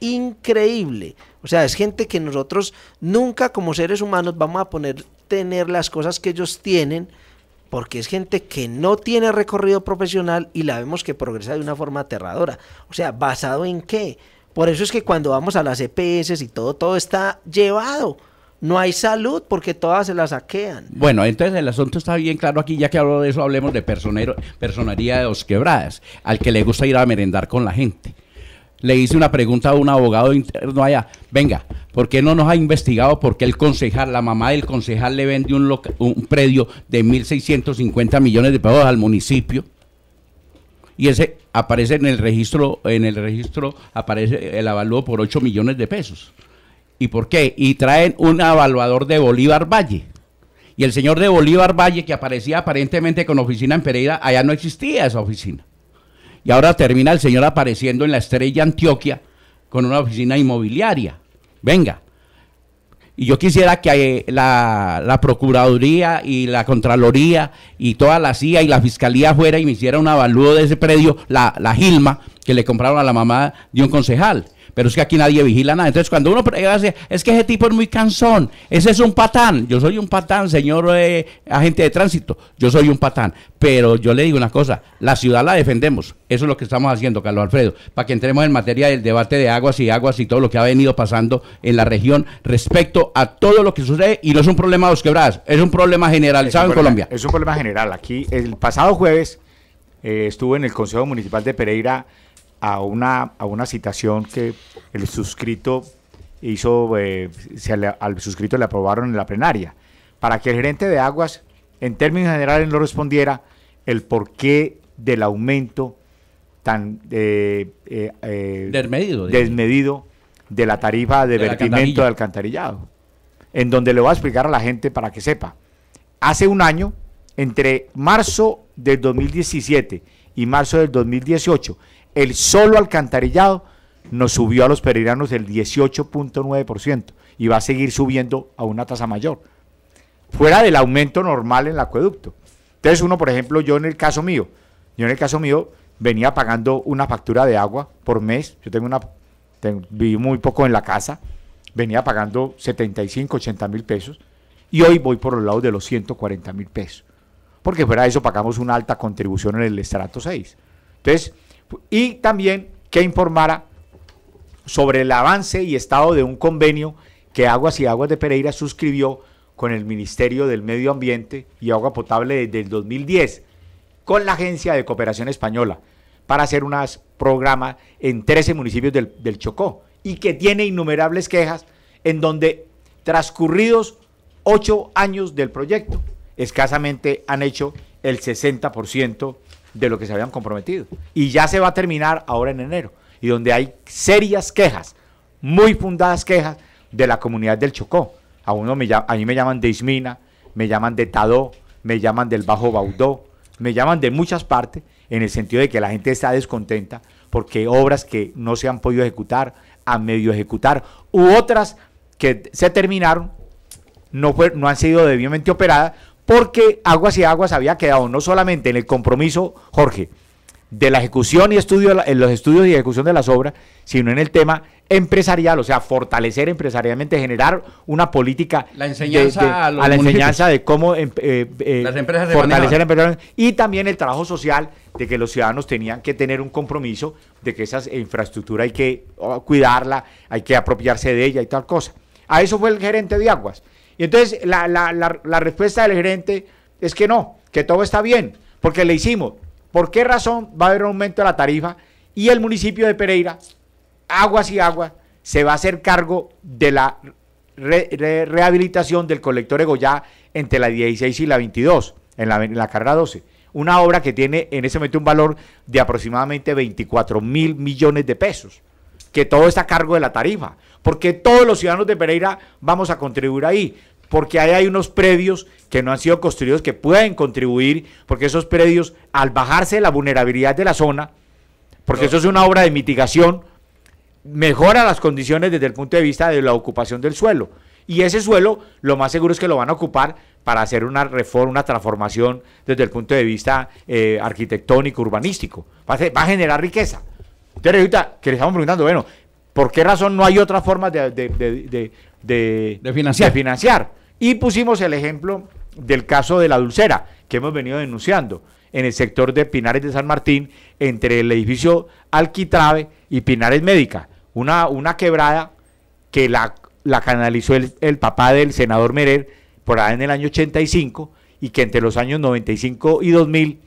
increíble. O sea, es gente que nosotros nunca como seres humanos vamos a poner tener las cosas que ellos tienen, porque es gente que no tiene recorrido profesional y la vemos que progresa de una forma aterradora. O sea, ¿basado en qué? Por eso es que cuando vamos a las EPS y todo, todo está llevado. No hay salud porque todas se la saquean. Bueno, entonces el asunto está bien claro aquí, ya que hablo de eso, hablemos de personero, personería de dos quebradas, al que le gusta ir a merendar con la gente le hice una pregunta a un abogado interno allá. Venga, ¿por qué no nos ha investigado por qué el concejal, la mamá del concejal le vende un, un predio de 1.650 millones de pesos al municipio? Y ese aparece en el registro, en el registro aparece el avalúo por 8 millones de pesos. ¿Y por qué? Y traen un avaluador de Bolívar Valle. Y el señor de Bolívar Valle, que aparecía aparentemente con oficina en Pereira, allá no existía esa oficina y ahora termina el señor apareciendo en la estrella Antioquia con una oficina inmobiliaria. Venga. Y yo quisiera que eh, la, Procuraduría y la Contraloría y toda la CIA y la Fiscalía fuera y me hiciera un avalúo de ese predio, la, la Gilma, que le compraron a la mamá de un concejal. Pero es que aquí nadie vigila nada. Entonces, cuando uno hace, es que ese tipo es muy cansón, ese es un patán. Yo soy un patán, señor eh, agente de tránsito, yo soy un patán. Pero yo le digo una cosa, la ciudad la defendemos. Eso es lo que estamos haciendo, Carlos Alfredo, para que entremos en materia del debate de aguas y aguas y todo lo que ha venido pasando en la región respecto a todo lo que sucede. Y no es un problema de los quebradas, es un problema generalizado en Colombia. Es un problema general. Aquí, el pasado jueves, eh, estuve en el Consejo Municipal de Pereira a una, a una citación que el suscrito hizo, eh, al suscrito le aprobaron en la plenaria, para que el gerente de aguas, en términos generales, no respondiera el porqué del aumento tan eh, eh, desmedido, de la tarifa de, vertimiento de alcantarillado, en donde le voy a explicar a la gente para que sepa. Hace un año, entre marzo del 2017 y marzo del 2018, el solo alcantarillado nos subió a los peregrinos el 18.9% y va a seguir subiendo a una tasa mayor, fuera del aumento normal en el acueducto. Entonces uno, por ejemplo, yo en el caso mío, yo en el caso mío venía pagando una factura de agua por mes, yo tengo una, viví muy poco en la casa, venía pagando 75, 80 mil pesos y hoy voy por los lados de los 140 mil pesos porque fuera de eso pagamos una alta contribución en el estrato 6. Entonces, y también que informara sobre el avance y estado de un convenio que Aguas y Aguas de Pereira suscribió con el Ministerio del Medio Ambiente y Agua Potable desde el 2010, con la Agencia de Cooperación Española, para hacer un programa en 13 municipios del, del Chocó, y que tiene innumerables quejas en donde transcurridos ocho años del proyecto, escasamente han hecho el 60% de lo que se habían comprometido. Y ya se va a terminar ahora en enero. Y donde hay serias quejas, muy fundadas quejas de la comunidad del Chocó. A, uno me, a mí me llaman de Ismina, me llaman de Tadó, me llaman del Bajo Baudó, me llaman de muchas partes, en el sentido de que la gente está descontenta porque obras que no se han podido ejecutar, a medio ejecutar, u otras que se terminaron, no, fue, no han sido debidamente operadas porque Aguas y Aguas había quedado no solamente en el compromiso, Jorge, de la ejecución y estudio, en los estudios y ejecución de las obras, sino en el tema empresarial, o sea, fortalecer empresarialmente, generar una política la enseñanza a, la enseñanza de cómo em, eh, eh, fortalecer empresarialmente y también el trabajo social de que los ciudadanos tenían que tener un compromiso de que esa infraestructura hay que oh, cuidarla, hay que apropiarse de ella y tal cosa. A eso fue el gerente de Aguas. Y entonces la, la, la, respuesta del gerente es que no, que todo está bien, porque le hicimos. ¿Por qué razón va a haber un aumento de la tarifa? Y el municipio de Pereira, aguas y aguas, se va a hacer cargo de la rehabilitación del colector Egoyá entre la 16 y la 22, en la, en la, 12. Una obra que tiene en ese momento un valor de aproximadamente 24 mil millones de pesos que todo está a cargo de la tarifa, porque todos los ciudadanos de Pereira vamos a contribuir ahí, porque ahí hay unos predios que no han sido construidos que pueden contribuir, porque esos predios, al bajarse la vulnerabilidad de la zona, porque eso es una obra de mitigación, mejora las condiciones desde el punto de vista de la ocupación del suelo. Y ese suelo lo más seguro es que lo van a ocupar para hacer una reforma, una transformación desde el punto de vista eh, arquitectónico, urbanístico. va a generar riqueza. Entonces ahorita que le estamos preguntando, bueno, ¿por qué razón no hay otra forma de, financiar. financiar? Y pusimos el ejemplo del caso de la dulcera, que hemos venido denunciando en el sector de Pinares de San Martín, entre el edificio Alquitrave y Pinares Médica. Una, una quebrada que la, la canalizó el, el, papá del senador Merer por allá en el año 85 y que entre los años 95 y 2000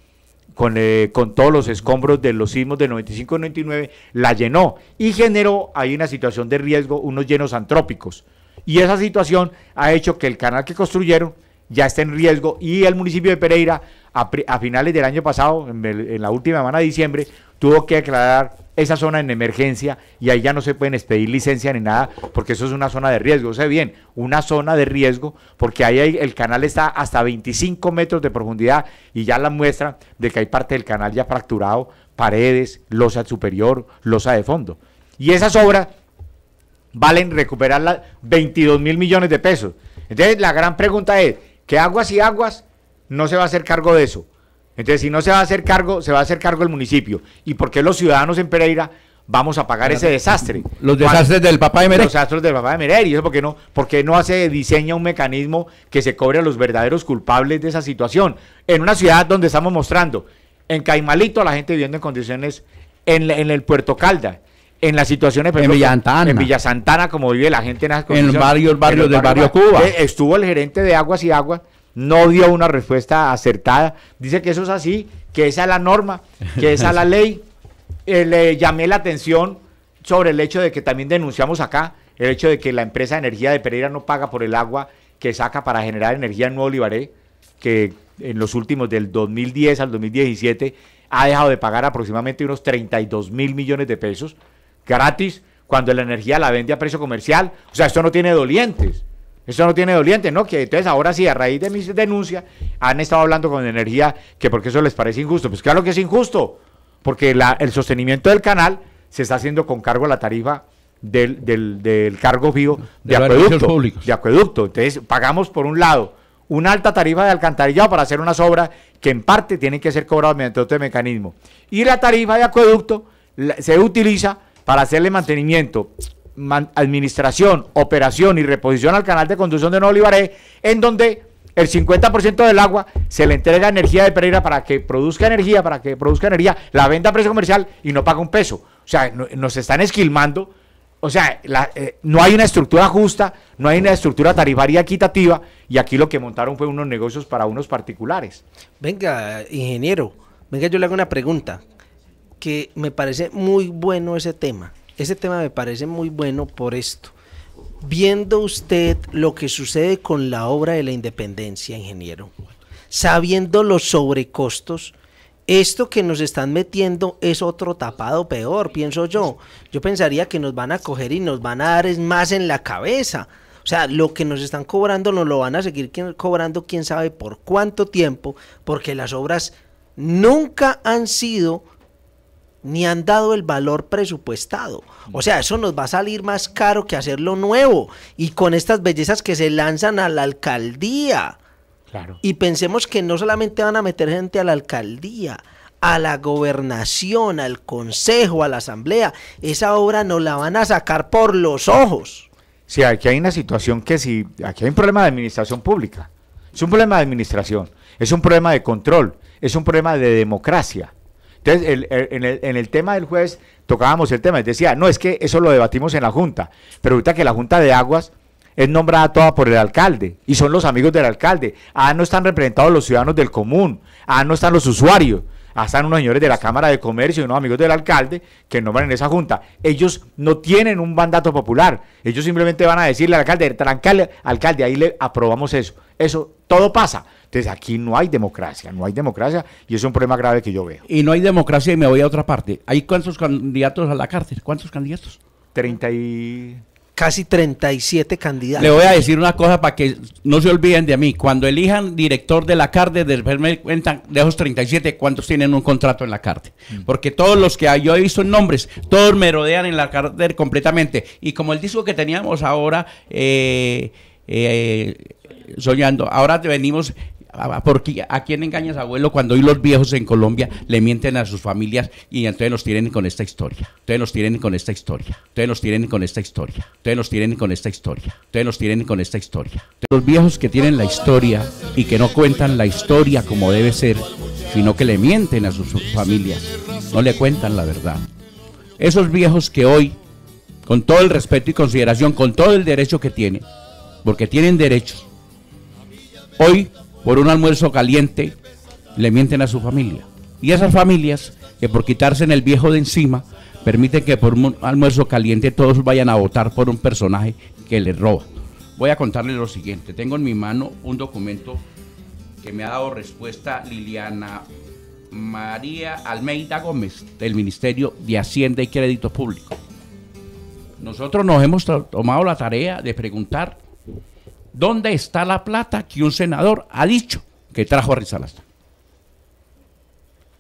con, eh, con todos los escombros de los sismos de 95-99, la llenó y generó ahí una situación de riesgo, unos llenos antrópicos. Y esa situación ha hecho que el canal que construyeron ya está en riesgo y el municipio de Pereira a, finales del año pasado, en, la última semana de diciembre, tuvo que aclarar esa zona en emergencia y ahí ya no se pueden expedir licencia ni nada porque eso es una zona de riesgo. O sea, bien, una zona de riesgo porque ahí el canal está hasta 25 metros de profundidad y ya la muestra de que hay parte del canal ya fracturado, paredes, losa superior, losa de fondo. Y esas obras valen recuperar las 22 mil millones de pesos. Entonces la gran pregunta es, ¿qué aguas y aguas no se va a hacer cargo de eso? Entonces, si no se va a hacer cargo, se va a hacer cargo el municipio. ¿Y por qué los ciudadanos en Pereira vamos a pagar ese desastre. Los desastres del Papa de Merer. Los desastres del papá de Merer. ¿Y eso por qué no, porque no diseña un mecanismo que se cobre a los verdaderos culpables de esa situación? En una ciudad donde estamos mostrando, en Caimalito, la gente viviendo en condiciones, en, el Puerto Calda, en las situaciones en Villa Santana. En Villa Santana, como vive la gente en las En el barrios del barrio, barrio Cuba. Eh, estuvo el gerente de Aguas y Agua no dio una respuesta acertada. Dice que eso es así, que esa es la norma, que esa es la ley. Eh, le llamé la atención sobre el hecho de que también denunciamos acá el hecho de que la empresa de energía de Pereira no paga por el agua que saca para generar energía en Nuevo Olivaré, que en los últimos del 2010 al 2017 ha dejado de pagar aproximadamente unos 32 mil millones de pesos gratis cuando la energía la vende a precio comercial. O sea, esto no tiene dolientes. Eso no tiene doliente, ¿no? Que entonces ahora sí, a raíz de mis denuncias, han estado hablando con energía que porque eso les parece injusto. Pues claro que es injusto, porque el sostenimiento del canal se está haciendo con cargo a la tarifa del, cargo fijo de, De acueducto. Entonces pagamos por un lado una alta tarifa de alcantarillado para hacer unas obras que en parte tienen que ser cobradas mediante otro mecanismo. Y la tarifa de acueducto se utiliza para hacerle mantenimiento administración, operación y reposición al canal de conducción de Nuevo Olivaré, en donde el 50% del agua se le entrega energía de Pereira para que produzca energía, para que produzca energía, la venda a precio comercial y no paga un peso. O sea, nos están esquilmando. O sea, eh, no hay una estructura justa, no hay una estructura tarifaria equitativa y aquí lo que montaron fue unos negocios para unos particulares. Venga, ingeniero, venga, yo le hago una pregunta que me parece muy bueno ese tema. Ese tema me parece muy bueno por esto. Viendo usted lo que sucede con la obra de la independencia, ingeniero, sabiendo los sobrecostos, esto que nos están metiendo es otro tapado peor, pienso yo. Yo pensaría que nos van a coger y nos van a dar más en la cabeza. O sea, lo que nos están cobrando nos lo van a seguir cobrando quién sabe por cuánto tiempo, porque las obras nunca han sido ni han dado el valor presupuestado. O sea, eso nos va a salir más caro que hacerlo nuevo y con estas bellezas que se lanzan a la alcaldía. Claro. Y pensemos que no solamente van a meter gente a la alcaldía, a la gobernación, al consejo, a la asamblea. Esa obra nos la van a sacar por los ojos. Sí, aquí hay una situación que sí, aquí hay un problema de administración pública. Es un problema de administración, es un problema de control, es un problema de democracia. Entonces, en, el, tema del juez tocábamos el tema, decía, no, es que eso lo debatimos en la Junta, pero ahorita que la Junta de Aguas es nombrada toda por el alcalde y son los amigos del alcalde. Ah, no están representados los ciudadanos del común, ah, no están los usuarios, ah, están unos señores de la Cámara de Comercio y unos amigos del alcalde que nombran en esa junta. Ellos no tienen un mandato popular, ellos simplemente van a decirle al alcalde, tranquile, alcalde, ahí le aprobamos eso. Eso todo pasa. Entonces aquí no hay democracia, no hay democracia y es un problema grave que yo veo. Y no hay democracia y me voy a otra parte. ¿Hay cuántos candidatos a la cárcel? ¿Cuántos candidatos? 30 y... Casi 37 candidatos. Le voy a decir una cosa para que no se olviden de mí. Cuando elijan director de la cárcel, después me cuentan de esos 37 cuántos tienen un contrato en la cárcel. Mm. Porque todos los que yo he visto en nombres, todos me rodean en la cárcel completamente. Y como el disco que teníamos ahora... Eh, eh, soñando. Ahora venimos a, porque, ¿a quién engañas, abuelo, cuando hoy los viejos en Colombia le mienten a sus familias y entonces los tienen con esta historia? Entonces los tienen con esta historia. ustedes los tienen con esta historia. ustedes los tienen con esta historia. Entonces los tienen con esta historia. Los viejos que tienen la historia y que no cuentan la historia como debe ser, sino que le mienten a sus familias, no le cuentan la verdad. Esos viejos que hoy, con todo el respeto y consideración, con todo el derecho que tienen, porque tienen derechos, hoy por un almuerzo caliente, le mienten a su familia. Y esas familias que por quitarse en el viejo de encima, permiten que por un almuerzo caliente todos vayan a votar por un personaje que les roba. Voy a contarles lo siguiente. Tengo en mi mano un documento que me ha dado respuesta Liliana María Almeida Gómez del Ministerio de Hacienda y Crédito Público. Nosotros nos hemos tomado la tarea de preguntar ¿Dónde está la plata que un senador ha dicho que trajo a Rizalasta?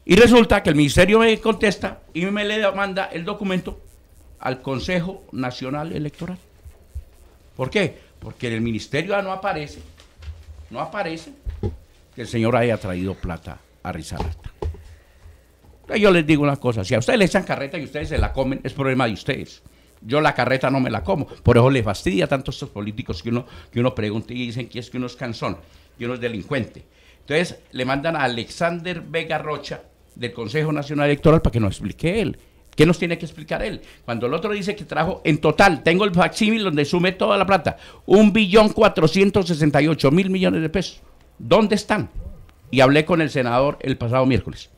Y resulta que el ministerio me contesta y me le manda el documento al Consejo Nacional Electoral. ¿Por qué? Porque en el ministerio no aparece, no aparece que el señor haya traído plata a Rizalasta. Yo les digo una cosa, si a ustedes le echan carreta y ustedes se la comen, es problema de ustedes. Yo la carreta no me la como. Por eso le fastidia tanto a estos políticos que uno, que uno pregunta y dicen que es que uno es cansón, que uno es delincuente. Entonces le mandan a Alexander Vega Rocha del Consejo Nacional Electoral para que nos explique él. ¿Qué nos tiene que explicar él? Cuando el otro dice que trajo en total, tengo el facsímil donde sume toda la plata, un billón cuatrocientos sesenta y ocho mil millones de pesos. ¿Dónde están? Y hablé con el senador el pasado miércoles.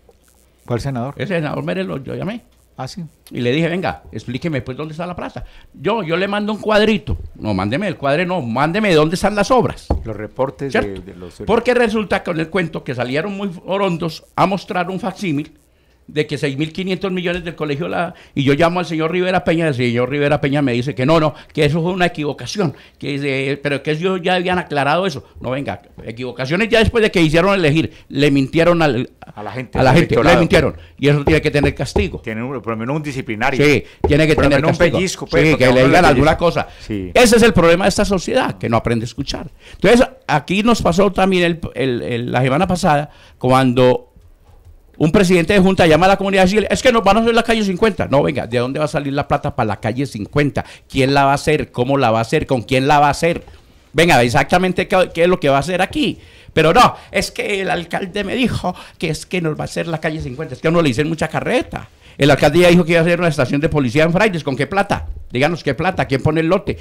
¿Cuál senador? El senador Merelo, yo llamé. Ah, y le dije, venga, explíqueme pues dónde está la plaza? Yo, yo le mando un cuadrito. No, mándeme el cuadre no, mándeme dónde están las obras. Los reportes de, los... Porque resulta que con el cuento que salieron muy orondos a mostrar un facsímil de que 6.500 millones del colegio la... Y yo llamo al señor Rivera Peña, el señor Rivera Peña me dice que no, no, que eso fue una equivocación, que pero que ellos ya habían aclarado eso. No, venga, equivocaciones ya después de que hicieron elegir, le mintieron a la gente. A la gente, le mintieron. Y eso tiene que tener castigo. Tiene un, por lo menos un disciplinario. Sí, tiene que tener un pellizco. Pues, que le digan alguna cosa. Ese es el problema de esta sociedad, que no aprende a escuchar. Entonces, aquí nos pasó también la semana pasada, cuando un presidente de junta llama a la comunidad y dice, es que nos van a hacer la calle 50. No, venga, ¿de dónde va a salir la plata para la calle 50? ¿Quién la va a hacer? ¿Cómo la va a hacer? ¿Con quién la va a hacer? Venga, exactamente qué, es lo que va a hacer aquí. Pero no, es que el alcalde me dijo que es que nos va a hacer la calle 50. Es que a uno le dicen mucha carreta. El alcalde ya dijo que iba a hacer una estación de policía en Frailes. ¿Con qué plata? Díganos qué plata, quién pone el lote.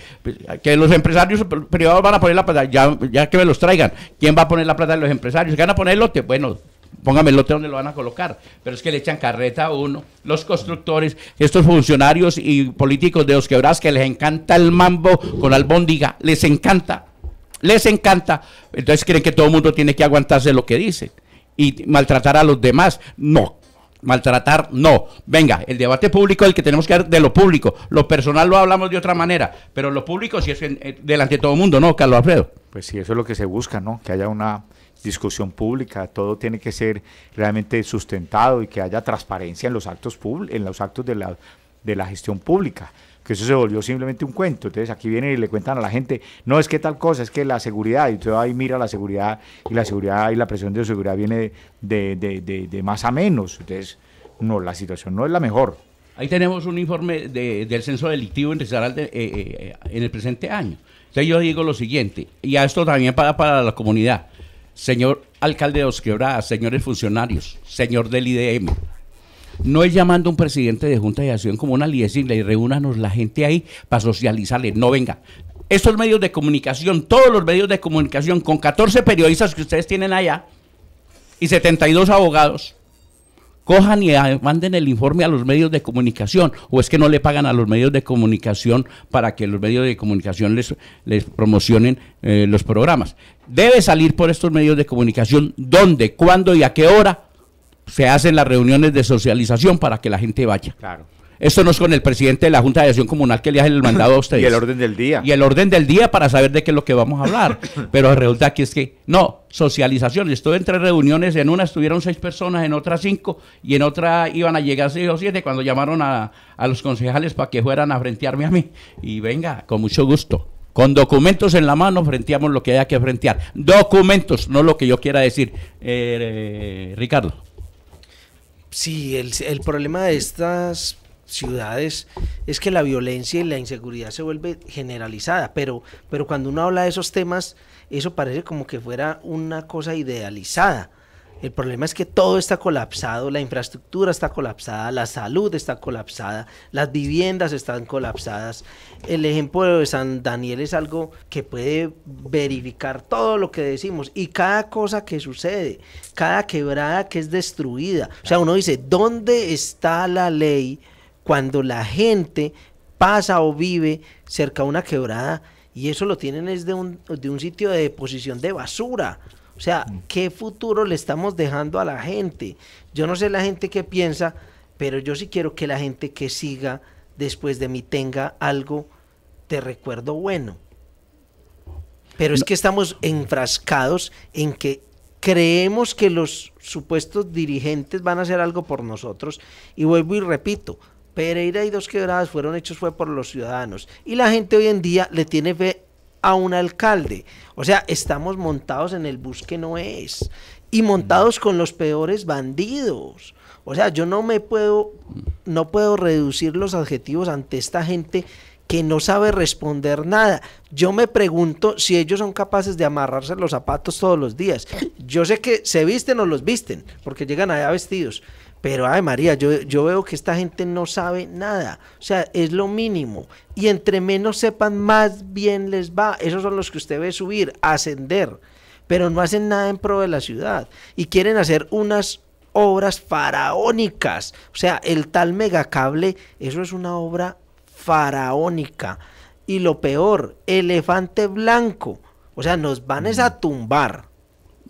Que los empresarios privados van a poner la plata, ya, que me los traigan. ¿Quién va a poner la plata de los empresarios? ¿Qué van a poner el lote? Bueno, póngame el otro donde lo van a colocar. Pero es que le echan carreta a uno. Los constructores, estos funcionarios y políticos de los quebrados que les encanta el mambo con albóndiga, les encanta, les encanta. Entonces creen que todo el mundo tiene que aguantarse lo que dice y maltratar a los demás. No, maltratar, no. Venga, el debate público es el que tenemos que dar de lo público. Lo personal lo hablamos de otra manera, pero lo público si es eh, delante de todo el mundo, ¿no, Carlos Alfredo? Pues sí, eso es lo que se busca, ¿no? Que haya una discusión pública, todo tiene que ser realmente sustentado y que haya transparencia en los actos, en los actos de, la, de la gestión pública que eso se volvió simplemente un cuento. Entonces aquí vienen y le cuentan a la gente, no es que tal cosa, es que la seguridad, y usted ahí mira la seguridad, y la seguridad y la presión de seguridad viene de, más a menos. Entonces, no, la situación no es la mejor. Ahí tenemos un informe del censo delictivo en, eh, eh, eh, en el presente año. Entonces yo digo lo siguiente, y esto también para, para la comunidad señor alcalde de Dos señores funcionarios, señor del IDM. No es llamando a un presidente de Junta de Acción Comunal y decirle, reúnanos la gente ahí para socializarle. No venga. Estos medios de comunicación, todos los medios de comunicación, con 14 periodistas que ustedes tienen allá y 72 abogados, cojan y manden el informe a los medios de comunicación, o es que no le pagan a los medios de comunicación para que los medios de comunicación les, les promocionen eh, los programas. Debe salir por estos medios de comunicación dónde, cuándo y a qué hora se hacen las reuniones de socialización para que la gente vaya. Claro. Esto no es con el presidente de la Junta de Acción Comunal que le hace el mandado a ustedes. y el orden del día. Y el orden del día para saber de qué es lo que vamos a hablar. Pero resulta que es que, no, socialización. Estuve en tres reuniones, en una estuvieron seis personas, en otra cinco, y en otra iban a llegar seis o siete cuando llamaron a, los concejales para que fueran a frentearme a mí. Y venga, con mucho gusto. Con documentos en la mano frenteamos lo que haya que frentear. Documentos, no lo que yo quiera decir. Eh, eh, Ricardo. Sí, el, el problema de estas ciudades es que la violencia y la inseguridad se vuelve generalizada, pero, pero cuando uno habla de esos temas, eso parece como que fuera una cosa idealizada. El problema es que todo está colapsado, la infraestructura está colapsada, la salud está colapsada, las viviendas están colapsadas. El ejemplo de San Daniel es algo que puede verificar todo lo que decimos y cada cosa que sucede, cada quebrada que es destruida. O sea, uno dice, ¿dónde está la ley? cuando la gente pasa o vive cerca de una quebrada y eso lo tienen es de un, un sitio de deposición de basura. O sea, mm. ¿qué futuro le estamos dejando a la gente? Yo no sé la gente que piensa, pero yo sí quiero que la gente que siga después de mí tenga algo de recuerdo bueno. Pero es que estamos enfrascados en que creemos que los supuestos dirigentes van a hacer algo por nosotros. Y vuelvo y repito, Pereira y Dos Quebradas fueron hechos fue por los ciudadanos y la gente hoy en día le tiene fe a un alcalde. O sea, estamos montados en el bus que no es y montados con los peores bandidos. O sea, yo no me puedo no puedo reducir los adjetivos ante esta gente que no sabe responder nada. Yo me pregunto si ellos son capaces de amarrarse los zapatos todos los días. Yo sé que se visten o los visten, porque llegan allá vestidos, pero, ay María, yo, veo que esta gente no sabe nada. O sea, es lo mínimo. Y entre menos sepan, más bien les va. Esos son los que usted ve subir, ascender. Pero no hacen nada en pro de la ciudad. Y quieren hacer unas obras faraónicas. O sea, el tal megacable, eso es una obra faraónica. Y lo peor, elefante blanco. O sea, nos van a mm. tumbar.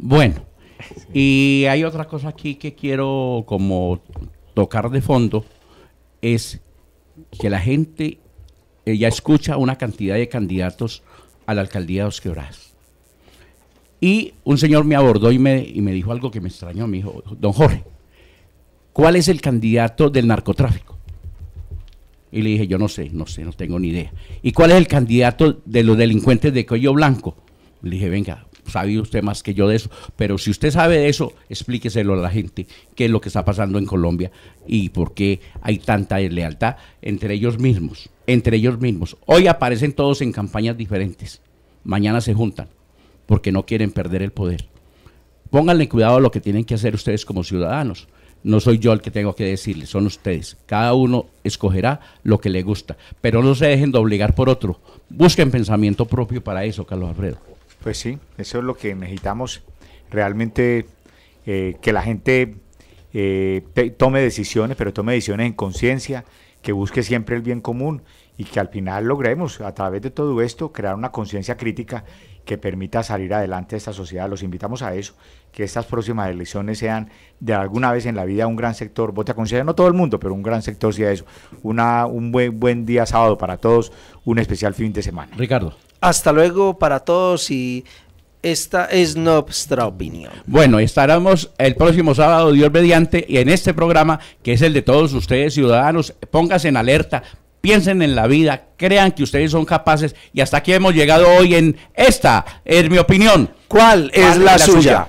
Bueno, Y hay otra cosa aquí que quiero como tocar de fondo, es que la gente ya escucha una cantidad de candidatos a la alcaldía de Osquebras. Y un señor me abordó y me, me dijo algo que me extrañó, me dijo, don Jorge, ¿cuál es el candidato del narcotráfico? Y le dije, yo no sé, no sé, no tengo ni idea. ¿Y cuál es el candidato de los delincuentes de cuello blanco? Le dije, venga, sabe usted más que yo de eso, pero si usted sabe de eso, explíqueselo a la gente, qué es lo que está pasando en Colombia y por qué hay tanta lealtad entre ellos mismos, entre ellos mismos. Hoy aparecen todos en campañas diferentes, mañana se juntan, porque no quieren perder el poder. Pónganle cuidado a lo que tienen que hacer ustedes como ciudadanos no soy yo el que tengo que decirles, son ustedes. Cada uno escogerá lo que le gusta, pero no se dejen de obligar por otro. Busquen pensamiento propio para eso, Carlos Alfredo. Pues sí, eso es lo que necesitamos realmente eh, que la gente eh, tome decisiones, pero tome decisiones en conciencia, que busque siempre el bien común y que al final logremos a través de todo esto crear una conciencia crítica que permita salir adelante esta sociedad. Los invitamos a eso, que estas próximas elecciones sean de alguna vez en la vida un gran sector, vote a conciencia, no todo el mundo, pero un gran sector sea eso. Una, un buen, buen día sábado para todos, un especial fin de semana. Ricardo. Hasta luego para todos y esta es nuestra opinión. Bueno, estaremos el próximo sábado, Dios mediante, y en este programa, que es el de todos ustedes, ciudadanos, pónganse en alerta, piensen en la vida, crean que ustedes son capaces, y hasta aquí hemos llegado hoy en esta, es mi opinión. ¿Cuál es, la, suya?